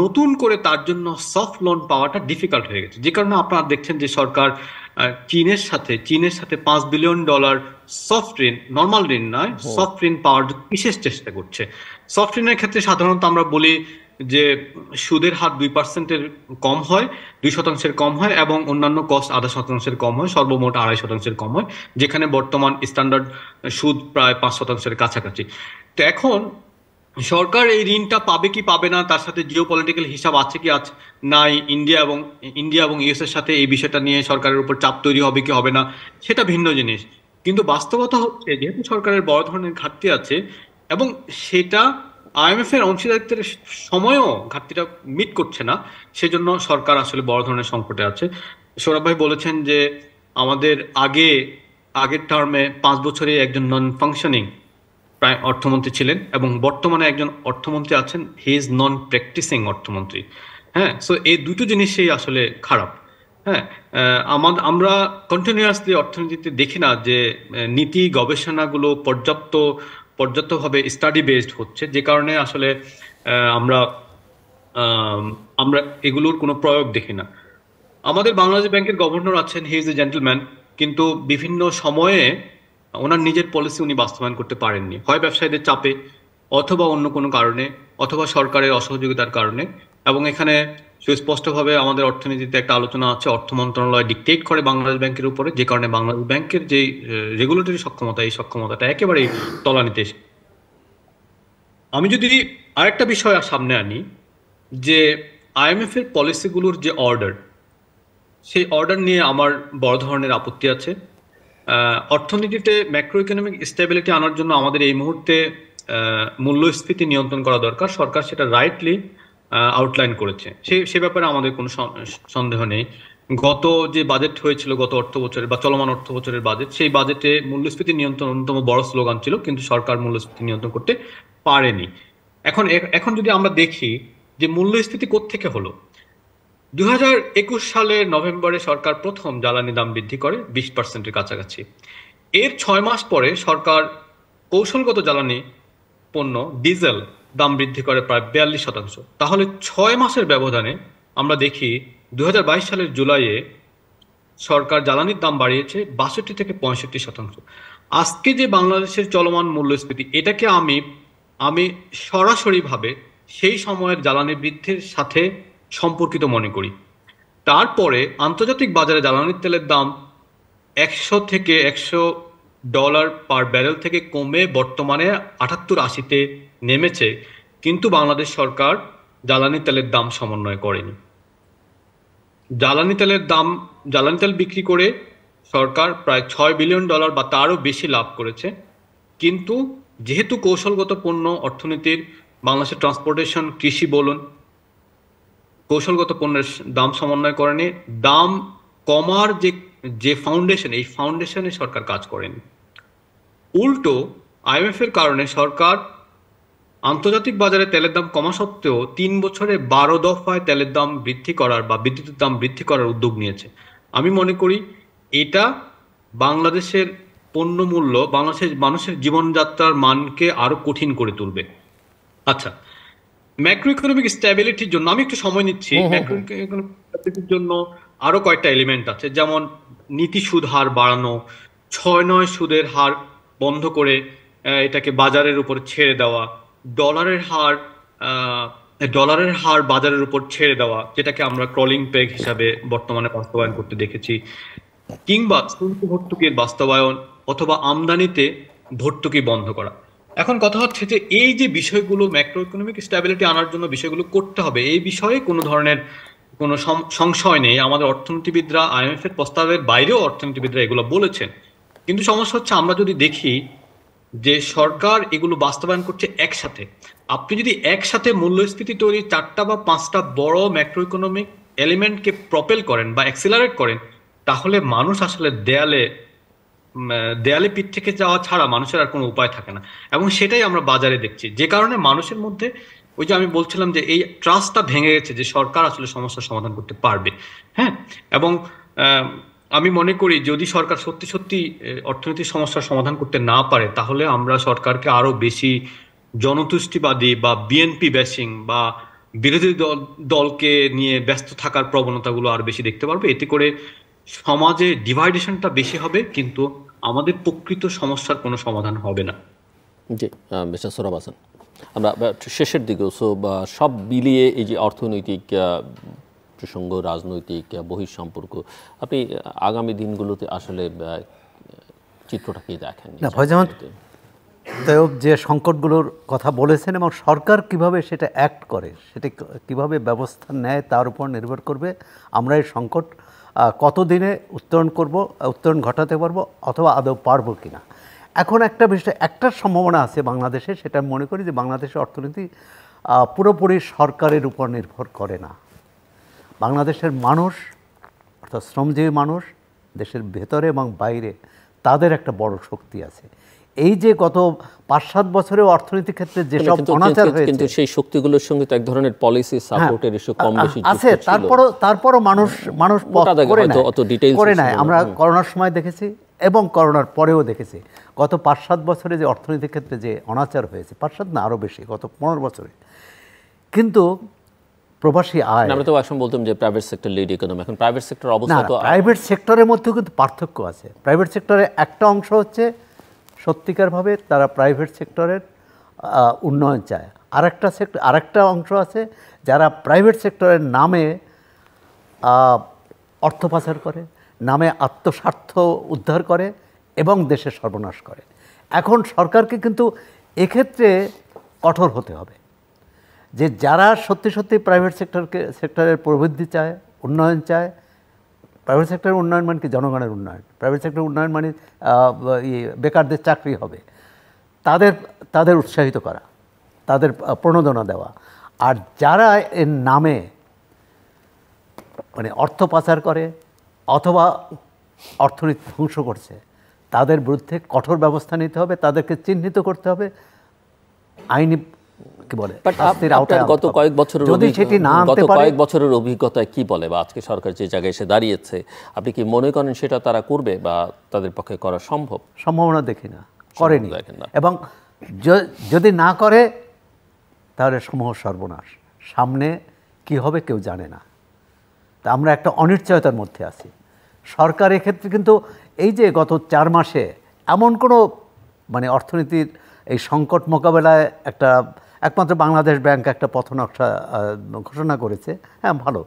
C: নতুন করে তার জন্য সফট লোন পাওয়াটা ডিফিকাল্ট হয়ে গেছে যে কারণে আপনারা দেখছেন যে সরকার চীনের সাথে চীনের সাথে পাঁচ বিলিয়ন ডলার সফট ঋণ নর্মাল ঋণ নয় সফট ঋণ পাওয়ার বিশেষ চেষ্টা করছে সফট ঋণের ক্ষেত্রে সাধারণত আমরা বলি যে সুদের হার দুই পার্সেন্টের কম হয় দুই শতাংশের কম হয় এবং অন্যান্য কস্ট আধা শতাংশের কম হয় সর্বমোট আড়াই শতাংশের কম হয় যেখানে বর্তমান স্ট্যান্ডার্ড সুদ প্রায় পাঁচ শতাংশের কাছাকাছি তো এখন সরকার এই ঋণটা পাবে কি পাবে না তার সাথে জিও পলিটিক্যাল হিসাব আছে কি আছে নাই ইন্ডিয়া এবং ইন্ডিয়া এবং ইউএস এর সাথে এই বিষয়টা নিয়ে সরকারের উপর চাপ তৈরি হবে কি হবে না সেটা ভিন্ন জিনিস কিন্তু বাস্তবতা হচ্ছে যেহেতু সরকারের বড় ধরনের ঘাটতি আছে এবং সেটা আইএমএফ এর অংশীদারিত্বের সময়ও ঘাটতিটা মিট করছে না সেজন্য সরকার আসলে বড় ধরনের সংকটে আছে সৌরভ ভাই বলেছেন যে আমাদের আগে আগের টার্মে পাঁচ বছরে একজন নন ফাংশনিং প্রায় অর্থমন্ত্রী ছিলেন এবং বর্তমানে একজন অর্থমন্ত্রী আছেন হি ইজ নন প্র্যাকটিসিং অর্থমন্ত্রী হ্যাঁ সো এই দুটো জিনিসই আসলে খারাপ হ্যাঁ আমাদের আমরা কন্টিনিউয়াসলি অর্থনীতিতে দেখি না যে নীতি গবেষণাগুলো পর্যাপ্ত পর্যাপ্তভাবে স্টাডি বেসড হচ্ছে যে কারণে আসলে আমরা আমরা এগুলোর কোনো প্রয়োগ দেখি না আমাদের বাংলাদেশ ব্যাংকের গভর্নর আছেন হি ইজ এ জেন্টলম্যান কিন্তু বিভিন্ন সময়ে ওনার নিজের পলিসি উনি বাস্তবায়ন করতে পারেননি হয় ব্যবসায়ীদের চাপে অথবা অন্য কোনো কারণে অথবা সরকারের অসহযোগিতার কারণে এবং এখানে সুস্পষ্টভাবে আমাদের অর্থনীতিতে একটা আলোচনা আছে অর্থ মন্ত্রণালয় ডিকটেট করে বাংলাদেশ ব্যাংকের উপরে যে কারণে বাংলাদেশ ব্যাংকের যে রেগুলেটরি সক্ষমতা এই সক্ষমতাটা একেবারেই তলানিতে আমি যদি আরেকটা বিষয় সামনে আনি যে আইএমএফ এর পলিসিগুলোর যে অর্ডার সেই অর্ডার নিয়ে আমার বড় ধরনের আপত্তি আছে অর্থনীতিতে ম্যাক্রো ইকোনমিক স্টেবিলিটি আনার জন্য আমাদের এই মুহূর্তে মূল্যস্ফীতি নিয়ন্ত্রণ করা দরকার সরকার সেটা রাইটলি আউটলাইন করেছে সে সে ব্যাপারে আমাদের কোনো সন্দেহ নেই গত যে বাজেট হয়েছিল গত অর্থ বছরের বা চলমান অর্থ বছরের বাজেট সেই বাজেটে মূল্যস্ফীতি নিয়ন্ত্রণ অন্যতম বড় স্লোগান ছিল কিন্তু সরকার মূল্যস্ফীতি নিয়ন্ত্রণ করতে পারেনি এখন এখন যদি আমরা দেখি যে মূল্যস্ফীতি থেকে হলো দু হাজার একুশ সালের নভেম্বরে সরকার প্রথম জ্বালানি দাম বৃদ্ধি করে বিশ পার্সেন্টের কাছাকাছি এর ছয় মাস পরে সরকার কৌশলগত জ্বালানি পণ্য ডিজেল দাম বৃদ্ধি করে প্রায় বিয়াল্লিশ শতাংশ তাহলে ছয় মাসের ব্যবধানে আমরা দেখি দু সালের জুলাইয়ে সরকার জ্বালানির দাম বাড়িয়েছে বাষট্টি থেকে পঁয়ষট্টি শতাংশ আজকে যে বাংলাদেশের চলমান মূল্যস্ফীতি এটাকে আমি আমি সরাসরিভাবে সেই সময়ের জ্বালানি বৃদ্ধির সাথে সম্পর্কিত মনে করি তারপরে আন্তর্জাতিক বাজারে জ্বালানির তেলের দাম একশো থেকে একশো ডলার পার ব্যারেল থেকে কমে বর্তমানে আটাত্তর আশিতে নেমেছে কিন্তু বাংলাদেশ সরকার জ্বালানি তেলের দাম সমন্বয় করেনি জ্বালানি তেলের দাম জ্বালানি তেল বিক্রি করে সরকার প্রায় ছয় বিলিয়ন ডলার বা তারও বেশি লাভ করেছে কিন্তু যেহেতু কৌশলগত পণ্য অর্থনীতির বাংলাদেশের ট্রান্সপোর্টেশন কৃষি বলুন কৌশলগত পণ্যের দাম সমন্বয় করেনি দাম কমার যে যে ফাউন্ডেশন এই ফাউন্ডেশনে সরকার কাজ করেন উল্টো আইএমএফ এর কারণে সরকার আন্তর্জাতিক বাজারে তেলের দাম কমা সত্ত্বেও তিন বছরে বারো দফায় তেলের দাম বৃদ্ধি করার বা বিদ্যুতের দাম বৃদ্ধি করার উদ্যোগ নিয়েছে আমি মনে করি এটা বাংলাদেশের পণ্য মূল্য বাংলাদেশের মানুষের জীবনযাত্রার মানকে আরো কঠিন করে তুলবে আচ্ছা ম্যাক্রো ইকোনমিক স্ট্যাবিলিটির জন্য আমি একটু সময় নিচ্ছি ম্যাক্রো ইকোনমিক জন্য আরো কয়েকটা এলিমেন্ট আছে যেমন নীতি সুদ হার বাড়ানো ছয় নয় সুদের হার বন্ধ করে এটাকে বাজারের উপর ছেড়ে দেওয়া ডলারের হার ডলারের হার বাজারের উপর ছেড়ে দেওয়া যেটাকে আমরা ক্রলিং পেগ হিসাবে বর্তমানে বাস্তবায়ন করতে দেখেছি কিংবা শুল্ক ভর্তুকির বাস্তবায়ন অথবা আমদানিতে ভর্তুকি বন্ধ করা এখন কথা হচ্ছে যে এই যে বিষয়গুলো ম্যাক্রো ইকোনমিক স্ট্যাবিলিটি আনার জন্য বিষয়গুলো করতে হবে এই বিষয়ে কোনো ধরনের কোনো সংশয় নেই আমাদের অর্থনীতিবিদরা আইএমএফ এর প্রস্তাবের বাইরেও অর্থনীতিবিদরা এগুলো বলেছেন কিন্তু সমস্যা হচ্ছে আমরা যদি দেখি যে সরকার এগুলো বাস্তবায়ন করছে একসাথে আপনি যদি একসাথে মূল্যস্ফীতি তৈরি চারটা বা পাঁচটা বড় ম্যাক্রো ইকোনমিক এলিমেন্টকে প্রপেল করেন বা অ্যাক্সিলারেট করেন তাহলে মানুষ আসলে দেয়ালে দেয়ালে পিঠ থেকে যাওয়া ছাড়া মানুষের আর কোনো উপায় থাকে না এবং সেটাই আমরা বাজারে দেখছি যে কারণে মানুষের মধ্যে ওই যে আমি বলছিলাম যে এই ট্রাস্টটা ভেঙে গেছে যে সরকার আসলে সমস্যার সমাধান করতে পারবে হ্যাঁ এবং আমি মনে করি যদি সরকার সত্যি সত্যি অর্থনৈতিক সমস্যার সমাধান করতে না পারে তাহলে আমরা সরকারকে আরো বেশি জনতুষ্টিবাদী বা বিএনপি ব্যাসিং বা বিরোধী দল দলকে নিয়ে ব্যস্ত থাকার প্রবণতাগুলো আরো বেশি দেখতে পারবে এতে করে সমাজে ডিভাইডেশনটা বেশি হবে কিন্তু আমাদের প্রকৃত সমস্যার কোনো সমাধান হবে না
A: জি মিস্টার সোরাব আসান আমরা শেষের দিকেও সো সব মিলিয়ে এই যে অর্থনৈতিক প্রসঙ্গ রাজনৈতিক বহিঃসম্পর্ক আপনি আগামী দিনগুলোতে আসলে চিত্রটা কি দেখেন না
B: যে সংকটগুলোর কথা বলেছেন এবং সরকার কিভাবে সেটা অ্যাক্ট করে সেটা কিভাবে ব্যবস্থা নেয় তার উপর নির্ভর করবে আমরা এই সংকট কতদিনে উত্তরণ করব উত্তরণ ঘটাতে পারবো অথবা আদৌ পারবো কিনা এখন একটা বিষয় একটা সম্ভাবনা আছে বাংলাদেশে সেটা মনে করি যে বাংলাদেশের অর্থনীতি পুরোপুরি সরকারের উপর নির্ভর করে না বাংলাদেশের মানুষ অর্থাৎ শ্রমজীবী মানুষ দেশের ভেতরে এবং বাইরে তাদের একটা বড় শক্তি আছে এই যে গত পাঁচ সাত বছরে অর্থনৈতিক ক্ষেত্রে
A: যেসব অনাচার হয়েছে কিন্তু সেই শক্তিগুলোর সঙ্গে তো এক ধরনের পলিসি সাপোর্টের ইস্যু কম বেশি আছে তারপরও
B: তারপরও মানুষ মানুষ করে না করে না আমরা করোনার সময় দেখেছি এবং করোনার পরেও দেখেছি গত পাঁচ সাত বছরে যে অর্থনীতির ক্ষেত্রে যে অনাচার হয়েছে পাঁচ সাত না আরও বেশি গত পনেরো বছরে কিন্তু প্রবাসী আয় আমরা
A: তো আসলে বলতাম যে প্রাইভেট সেক্টর লিড ইকোনমি এখন প্রাইভেট সেক্টর অবস্থা তো
B: প্রাইভেট সেক্টরের মধ্যেও কিন্তু পার্থক্য আছে প্রাইভেট সেক্টরের একটা অংশ হচ্ছে সত্যিকারভাবে তারা প্রাইভেট সেক্টরের উন্নয়ন চায় আরেকটা সেক্টর আরেকটা অংশ আছে যারা প্রাইভেট সেক্টরের নামে অর্থ পাচার করে নামে আত্মস্বার্থ উদ্ধার করে এবং দেশের সর্বনাশ করে এখন সরকারকে কিন্তু এক্ষেত্রে কঠোর হতে হবে যে যারা সত্যি সত্যি প্রাইভেট সেক্টরকে সেক্টরের প্রবৃদ্ধি চায় উন্নয়ন চায় প্রাইভেট সেক্টরের উন্নয়ন মানে কি জনগণের উন্নয়ন প্রাইভেট সেক্টরের উন্নয়ন মানে ইয়ে, বেকারদের চাকরি হবে তাদের তাদের উৎসাহিত করা তাদের প্রণোদনা দেওয়া আর যারা এর নামে মানে অর্থ পাচার করে অথবা অর্থনীতি ধ্বংস করছে তাদের বিরুদ্ধে কঠোর ব্যবস্থা নিতে হবে তাদেরকে চিহ্নিত করতে হবে আইনি কি বলে গত
A: কয়েক বছরের যদি সেটি না গত কয়েক বছরের অভিজ্ঞতায় কি বলে বা আজকে সরকার যে জায়গায় এসে দাঁড়িয়েছে আপনি কি মনে করেন সেটা তারা করবে বা তাদের পক্ষে করা সম্ভব সম্ভাবনা দেখি না করেনি এবং
B: যদি না করে তাহলে সমূহ সর্বনাশ সামনে কি হবে কেউ জানে না তা আমরা একটা অনিশ্চয়তার মধ্যে আছি সরকার এক্ষেত্রে কিন্তু এই যে গত চার মাসে এমন কোনো মানে অর্থনীতির এই সংকট মোকাবেলায় একটা একমাত্র বাংলাদেশ ব্যাংক একটা নকশা ঘোষণা করেছে হ্যাঁ ভালো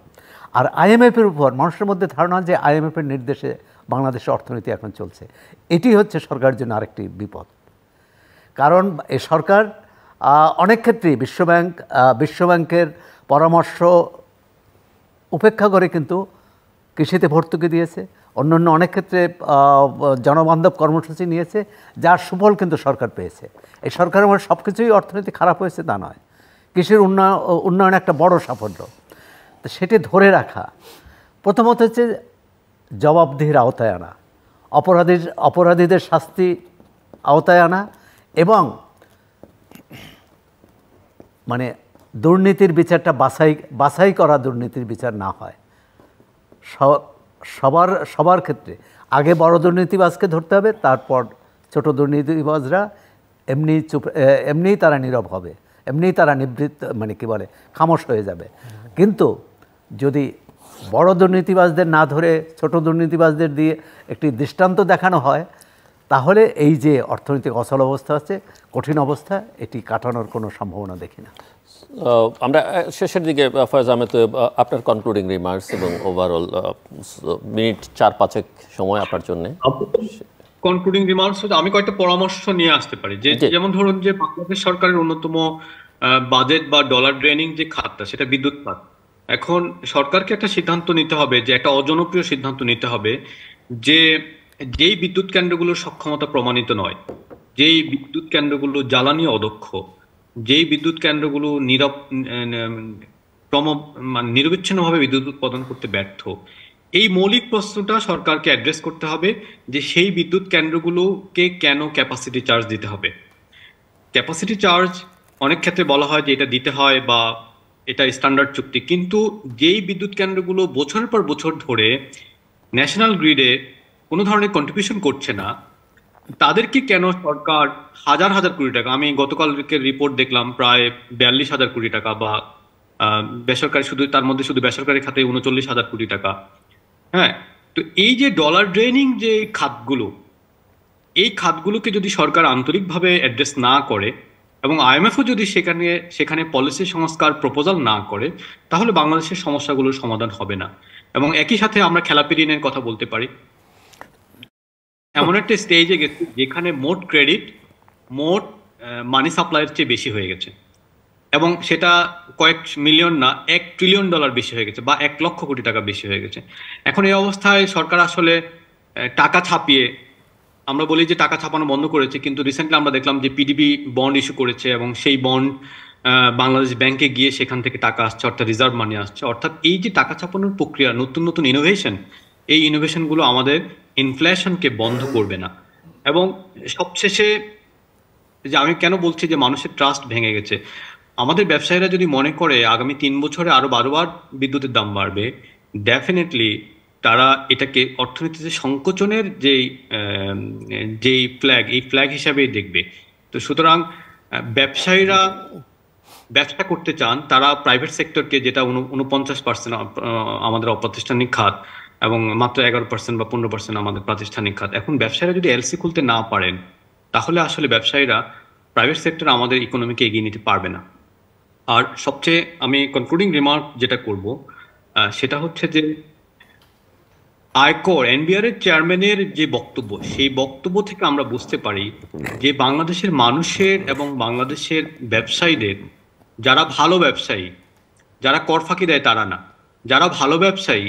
B: আর আইএমএফের উপর মানুষের মধ্যে ধারণা যে আইএমএফের নির্দেশে বাংলাদেশের অর্থনীতি এখন চলছে এটি হচ্ছে সরকারের জন্য আরেকটি বিপদ কারণ এ সরকার অনেক ক্ষেত্রেই বিশ্বব্যাংক বিশ্বব্যাংকের পরামর্শ উপেক্ষা করে কিন্তু কৃষিতে ভর্তুকি দিয়েছে অন্য অন্য অনেক ক্ষেত্রে জনবান্ধব কর্মসূচি নিয়েছে যার সুফল কিন্তু সরকার পেয়েছে এই সরকারের মধ্যে সব কিছুই অর্থনীতি খারাপ হয়েছে তা নয় কৃষির উন্নয়ন উন্নয়ন একটা বড় সাফল্য তো সেটি ধরে রাখা প্রথমত হচ্ছে জবাবদিহির আওতায় আনা অপরাধীর অপরাধীদের শাস্তি আওতায় আনা এবং মানে দুর্নীতির বিচারটা বাছাই বাছাই করা দুর্নীতির বিচার না হয় সবার সবার ক্ষেত্রে আগে বড় দুর্নীতিবাজকে ধরতে হবে তারপর ছোট দুর্নীতিবাজরা এমনি চুপ এমনিই তারা নীরব হবে এমনিই তারা নিবৃত্ত মানে কি বলে খামোশ হয়ে যাবে কিন্তু যদি বড় দুর্নীতিবাজদের না ধরে ছোট দুর্নীতিবাজদের দিয়ে একটি দৃষ্টান্ত দেখানো হয় তাহলে এই যে অর্থনৈতিক অচল অবস্থা আছে কঠিন অবস্থা এটি কাটানোর কোনো সম্ভাবনা দেখি না
A: আমরা শেষের দিকে ফয়েজ আহমেদ আপনার কনক্লুডিং রিমার্কস এবং ওভারঅল মিনিট চার পাঁচেক সময় আপনার জন্য
C: কনক্লুডিং রিমার্কস আমি কয়েকটা পরামর্শ নিয়ে আসতে পারি যে যেমন ধরুন যে বাংলাদেশ সরকারের অন্যতম বাজেট বা ডলার ড্রেনিং যে খাতটা সেটা বিদ্যুৎ খাত এখন সরকারকে একটা সিদ্ধান্ত নিতে হবে যে একটা অজনপ্রিয় সিদ্ধান্ত নিতে হবে যে যেই বিদ্যুৎ কেন্দ্রগুলোর সক্ষমতা প্রমাণিত নয় যেই বিদ্যুৎ কেন্দ্রগুলো জ্বালানি অদক্ষ যেই বিদ্যুৎ কেন্দ্রগুলো নীরব ক্রম মানে নিরবিচ্ছিন্নভাবে বিদ্যুৎ উৎপাদন করতে ব্যর্থ এই মৌলিক প্রশ্নটা সরকারকে অ্যাড্রেস করতে হবে যে সেই বিদ্যুৎ কেন্দ্রগুলোকে কেন ক্যাপাসিটি চার্জ দিতে হবে ক্যাপাসিটি চার্জ অনেক ক্ষেত্রে বলা হয় যে এটা দিতে হয় বা এটা স্ট্যান্ডার্ড চুক্তি কিন্তু যেই বিদ্যুৎ কেন্দ্রগুলো বছরের পর বছর ধরে ন্যাশনাল গ্রিডে কোনো ধরনের কন্ট্রিবিউশন করছে না তাদেরকে কেন সরকার হাজার হাজার কোটি টাকা আমি গতকালকে রিপোর্ট দেখলাম প্রায় বিয়াল্লিশ হাজার কোটি টাকা বা বেসরকারি শুধু তার মধ্যে শুধু বেসরকারি খাতে উনচল্লিশ হাজার কোটি টাকা হ্যাঁ তো এই যে ডলার ড্রেনিং যে খাতগুলো এই খাতগুলোকে যদি সরকার আন্তরিকভাবে অ্যাড্রেস না করে এবং আইএমএফও যদি সেখানে সেখানে পলিসি সংস্কার প্রপোজাল না করে তাহলে বাংলাদেশের সমস্যাগুলোর সমাধান হবে না এবং একই সাথে আমরা খেলাপি ঋণের কথা বলতে পারি এমন একটা স্টেজে গেছে যেখানে মোট ক্রেডিট মোট মানি সাপ্লাইয়ের চেয়ে বেশি হয়ে গেছে এবং সেটা কয়েক মিলিয়ন না এক ট্রিলিয়ন ডলার বেশি হয়ে গেছে বা এক লক্ষ কোটি টাকা বেশি হয়ে গেছে এখন এই অবস্থায় সরকার আসলে টাকা ছাপিয়ে আমরা বলি যে টাকা ছাপানো বন্ধ করেছে কিন্তু রিসেন্টলি আমরা দেখলাম যে পিডিবি বন্ড ইস্যু করেছে এবং সেই বন্ড বাংলাদেশ ব্যাংকে গিয়ে সেখান থেকে টাকা আসছে অর্থাৎ রিজার্ভ মানি আসছে অর্থাৎ এই যে টাকা ছাপানোর প্রক্রিয়া নতুন নতুন ইনোভেশন এই ইনোভেশনগুলো আমাদের ইনফ্লেশনকে বন্ধ করবে না এবং সবশেষে যে আমি কেন বলছি যে মানুষের ট্রাস্ট ভেঙে গেছে আমাদের ব্যবসায়ীরা যদি মনে করে আগামী তিন বছরে আরও বারোবার বিদ্যুতের দাম বাড়বে ডেফিনেটলি তারা এটাকে অর্থনীতিতে সংকোচনের যেই যেই ফ্ল্যাগ এই ফ্ল্যাগ হিসাবেই দেখবে তো সুতরাং ব্যবসায়ীরা ব্যবসা করতে চান তারা প্রাইভেট সেক্টরকে যেটা উনপঞ্চাশ পার্সেন্ট আমাদের অপ্রাতিষ্ঠানিক খাত এবং মাত্র এগারো পার্সেন্ট বা পনেরো পার্সেন্ট আমাদের প্রাতিষ্ঠানিক খাত এখন ব্যবসায়ীরা যদি এলসি খুলতে না পারেন তাহলে আসলে ব্যবসায়ীরা প্রাইভেট সেক্টর আমাদের ইকোনমিকে এগিয়ে নিতে পারবে না আর সবচেয়ে আমি কনক্লুডিং রিমার্ক যেটা করব সেটা হচ্ছে যে আয়কর এনবিআর এর চেয়ারম্যানের যে বক্তব্য সেই বক্তব্য থেকে আমরা বুঝতে পারি যে বাংলাদেশের মানুষের এবং বাংলাদেশের ব্যবসায়ীদের যারা ভালো ব্যবসায়ী যারা কর ফাঁকি দেয় তারা না যারা ভালো ব্যবসায়ী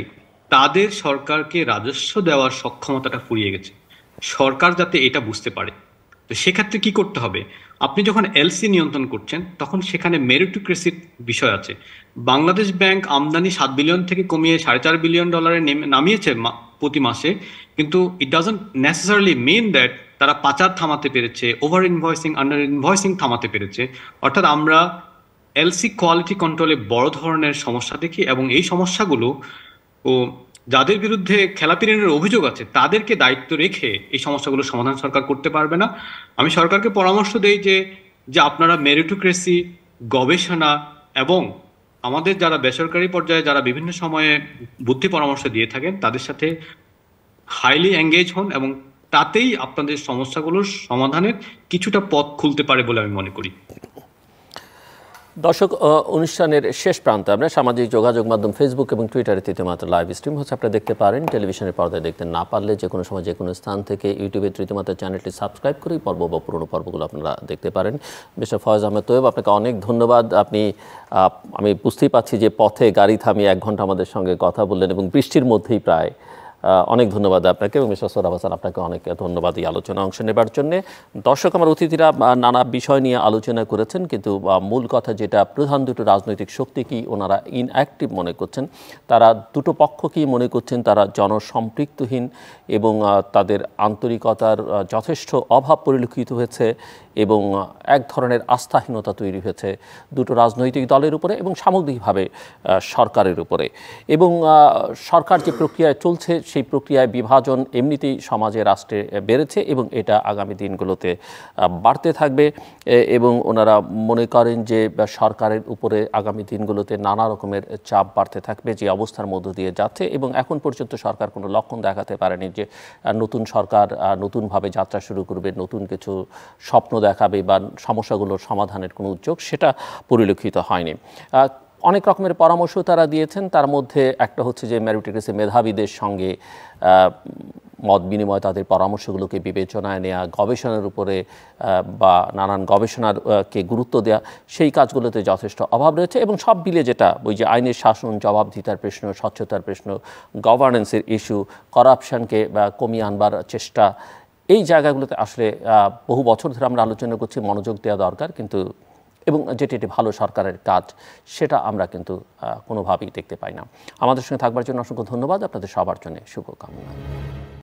C: তাদের সরকারকে রাজস্ব দেওয়ার সক্ষমতাটা ফুরিয়ে গেছে সরকার যাতে এটা বুঝতে পারে তো সেক্ষেত্রে কি করতে হবে আপনি যখন এলসি নিয়ন্ত্রণ করছেন তখন সেখানে মেরিটোক্রেসির বিষয় আছে বাংলাদেশ ব্যাংক আমদানি সাত বিলিয়ন থেকে কমিয়ে সাড়ে চার বিলিয়ন ডলারে নামিয়েছে প্রতি মাসে কিন্তু it doesn't necessarily mean that তারা পাচার থামাতে পেরেছে ওভার ইনভয়েসিং আন্ডার ইনভয়েসিং থামাতে পেরেছে অর্থাৎ আমরা এলসি কোয়ালিটি কন্ট্রোলে বড় ধরনের সমস্যা দেখি এবং এই সমস্যাগুলো ও যাদের বিরুদ্ধে খেলাপি ঋণের অভিযোগ আছে তাদেরকে দায়িত্ব রেখে এই সমস্যাগুলোর সমাধান সরকার করতে পারবে না আমি সরকারকে পরামর্শ দেই যে যে আপনারা মেরিটোক্রেসি গবেষণা এবং আমাদের যারা বেসরকারি পর্যায়ে যারা বিভিন্ন সময়ে বুদ্ধি পরামর্শ দিয়ে থাকেন তাদের সাথে হাইলি এঙ্গেজ হন এবং তাতেই আপনাদের সমস্যাগুলোর সমাধানের কিছুটা পথ খুলতে পারে বলে আমি মনে করি
A: দর্শক অনুষ্ঠানের শেষ প্রান্তে আমরা সামাজিক যোগাযোগ মাধ্যম ফেসবুক এবং টুইটারে তৃতীয়মাত্রা লাইভ স্ট্রিম হচ্ছে আপনারা দেখতে পারেন টেলিভিশনের পর্দায় দেখতে না পারলে যে কোনো সময় যে কোনো স্থান থেকে ইউটিউবে তৃতীয়মাত্রা চ্যানেলটি সাবস্ক্রাইব করেই পর্ব বা পুরনো পর্বগুলো আপনারা দেখতে পারেন মিস্টার ফয়জ আহমেদ তোয়েব আপনাকে অনেক ধন্যবাদ আপনি আমি বুঝতেই পারছি যে পথে গাড়ি থামিয়ে এক ঘন্টা আমাদের সঙ্গে কথা বললেন এবং বৃষ্টির মধ্যেই প্রায় অনেক ধন্যবাদ আপনাকে এবং মিশা সোরাব হাসান আপনাকে অনেক ধন্যবাদ এই আলোচনা অংশ নেবার জন্যে দর্শক আমার অতিথিরা নানা বিষয় নিয়ে আলোচনা করেছেন কিন্তু মূল কথা যেটা প্রধান দুটো রাজনৈতিক শক্তি কি ওনারা ইনঅ্যাক্টিভ মনে করছেন তারা দুটো পক্ষ কি মনে করছেন তারা জনসম্পৃক্তহীন এবং তাদের আন্তরিকতার যথেষ্ট অভাব পরিলক্ষিত হয়েছে এবং এক ধরনের আস্থাহীনতা তৈরি হয়েছে দুটো রাজনৈতিক দলের উপরে এবং সামগ্রিকভাবে সরকারের উপরে এবং সরকার যে প্রক্রিয়ায় চলছে সেই প্রক্রিয়ায় বিভাজন এমনিতেই সমাজে রাষ্ট্রে বেড়েছে এবং এটা আগামী দিনগুলোতে বাড়তে থাকবে এবং ওনারা মনে করেন যে সরকারের উপরে আগামী দিনগুলোতে নানা রকমের চাপ বাড়তে থাকবে যে অবস্থার মধ্য দিয়ে যাচ্ছে এবং এখন পর্যন্ত সরকার কোনো লক্ষণ দেখাতে পারেনি যে নতুন সরকার নতুনভাবে যাত্রা শুরু করবে নতুন কিছু স্বপ্ন দেখাবে বা সমস্যাগুলোর সমাধানের কোনো উদ্যোগ সেটা পরিলক্ষিত হয়নি অনেক রকমের পরামর্শ তারা দিয়েছেন তার মধ্যে একটা হচ্ছে যে ম্যারিটেক্রেসি মেধাবীদের সঙ্গে মত বিনিময় তাদের পরামর্শগুলোকে বিবেচনায় নেওয়া গবেষণার উপরে বা নানান গবেষণারকে গুরুত্ব দেওয়া সেই কাজগুলোতে যথেষ্ট অভাব রয়েছে এবং সব মিলে যেটা ওই যে আইনের শাসন জবাবদিহিতার প্রশ্ন স্বচ্ছতার প্রশ্ন গভর্নেন্সের ইস্যু করাপশানকে কমিয়ে আনবার চেষ্টা এই জায়গাগুলোতে আসলে বহু বছর ধরে আমরা আলোচনা করছি মনোযোগ দেওয়া দরকার কিন্তু এবং যেটি একটি ভালো সরকারের কাজ সেটা আমরা কিন্তু কোনোভাবেই দেখতে পাই না আমাদের সঙ্গে থাকবার জন্য অসংখ্য ধন্যবাদ আপনাদের সবার জন্য শুভকামনা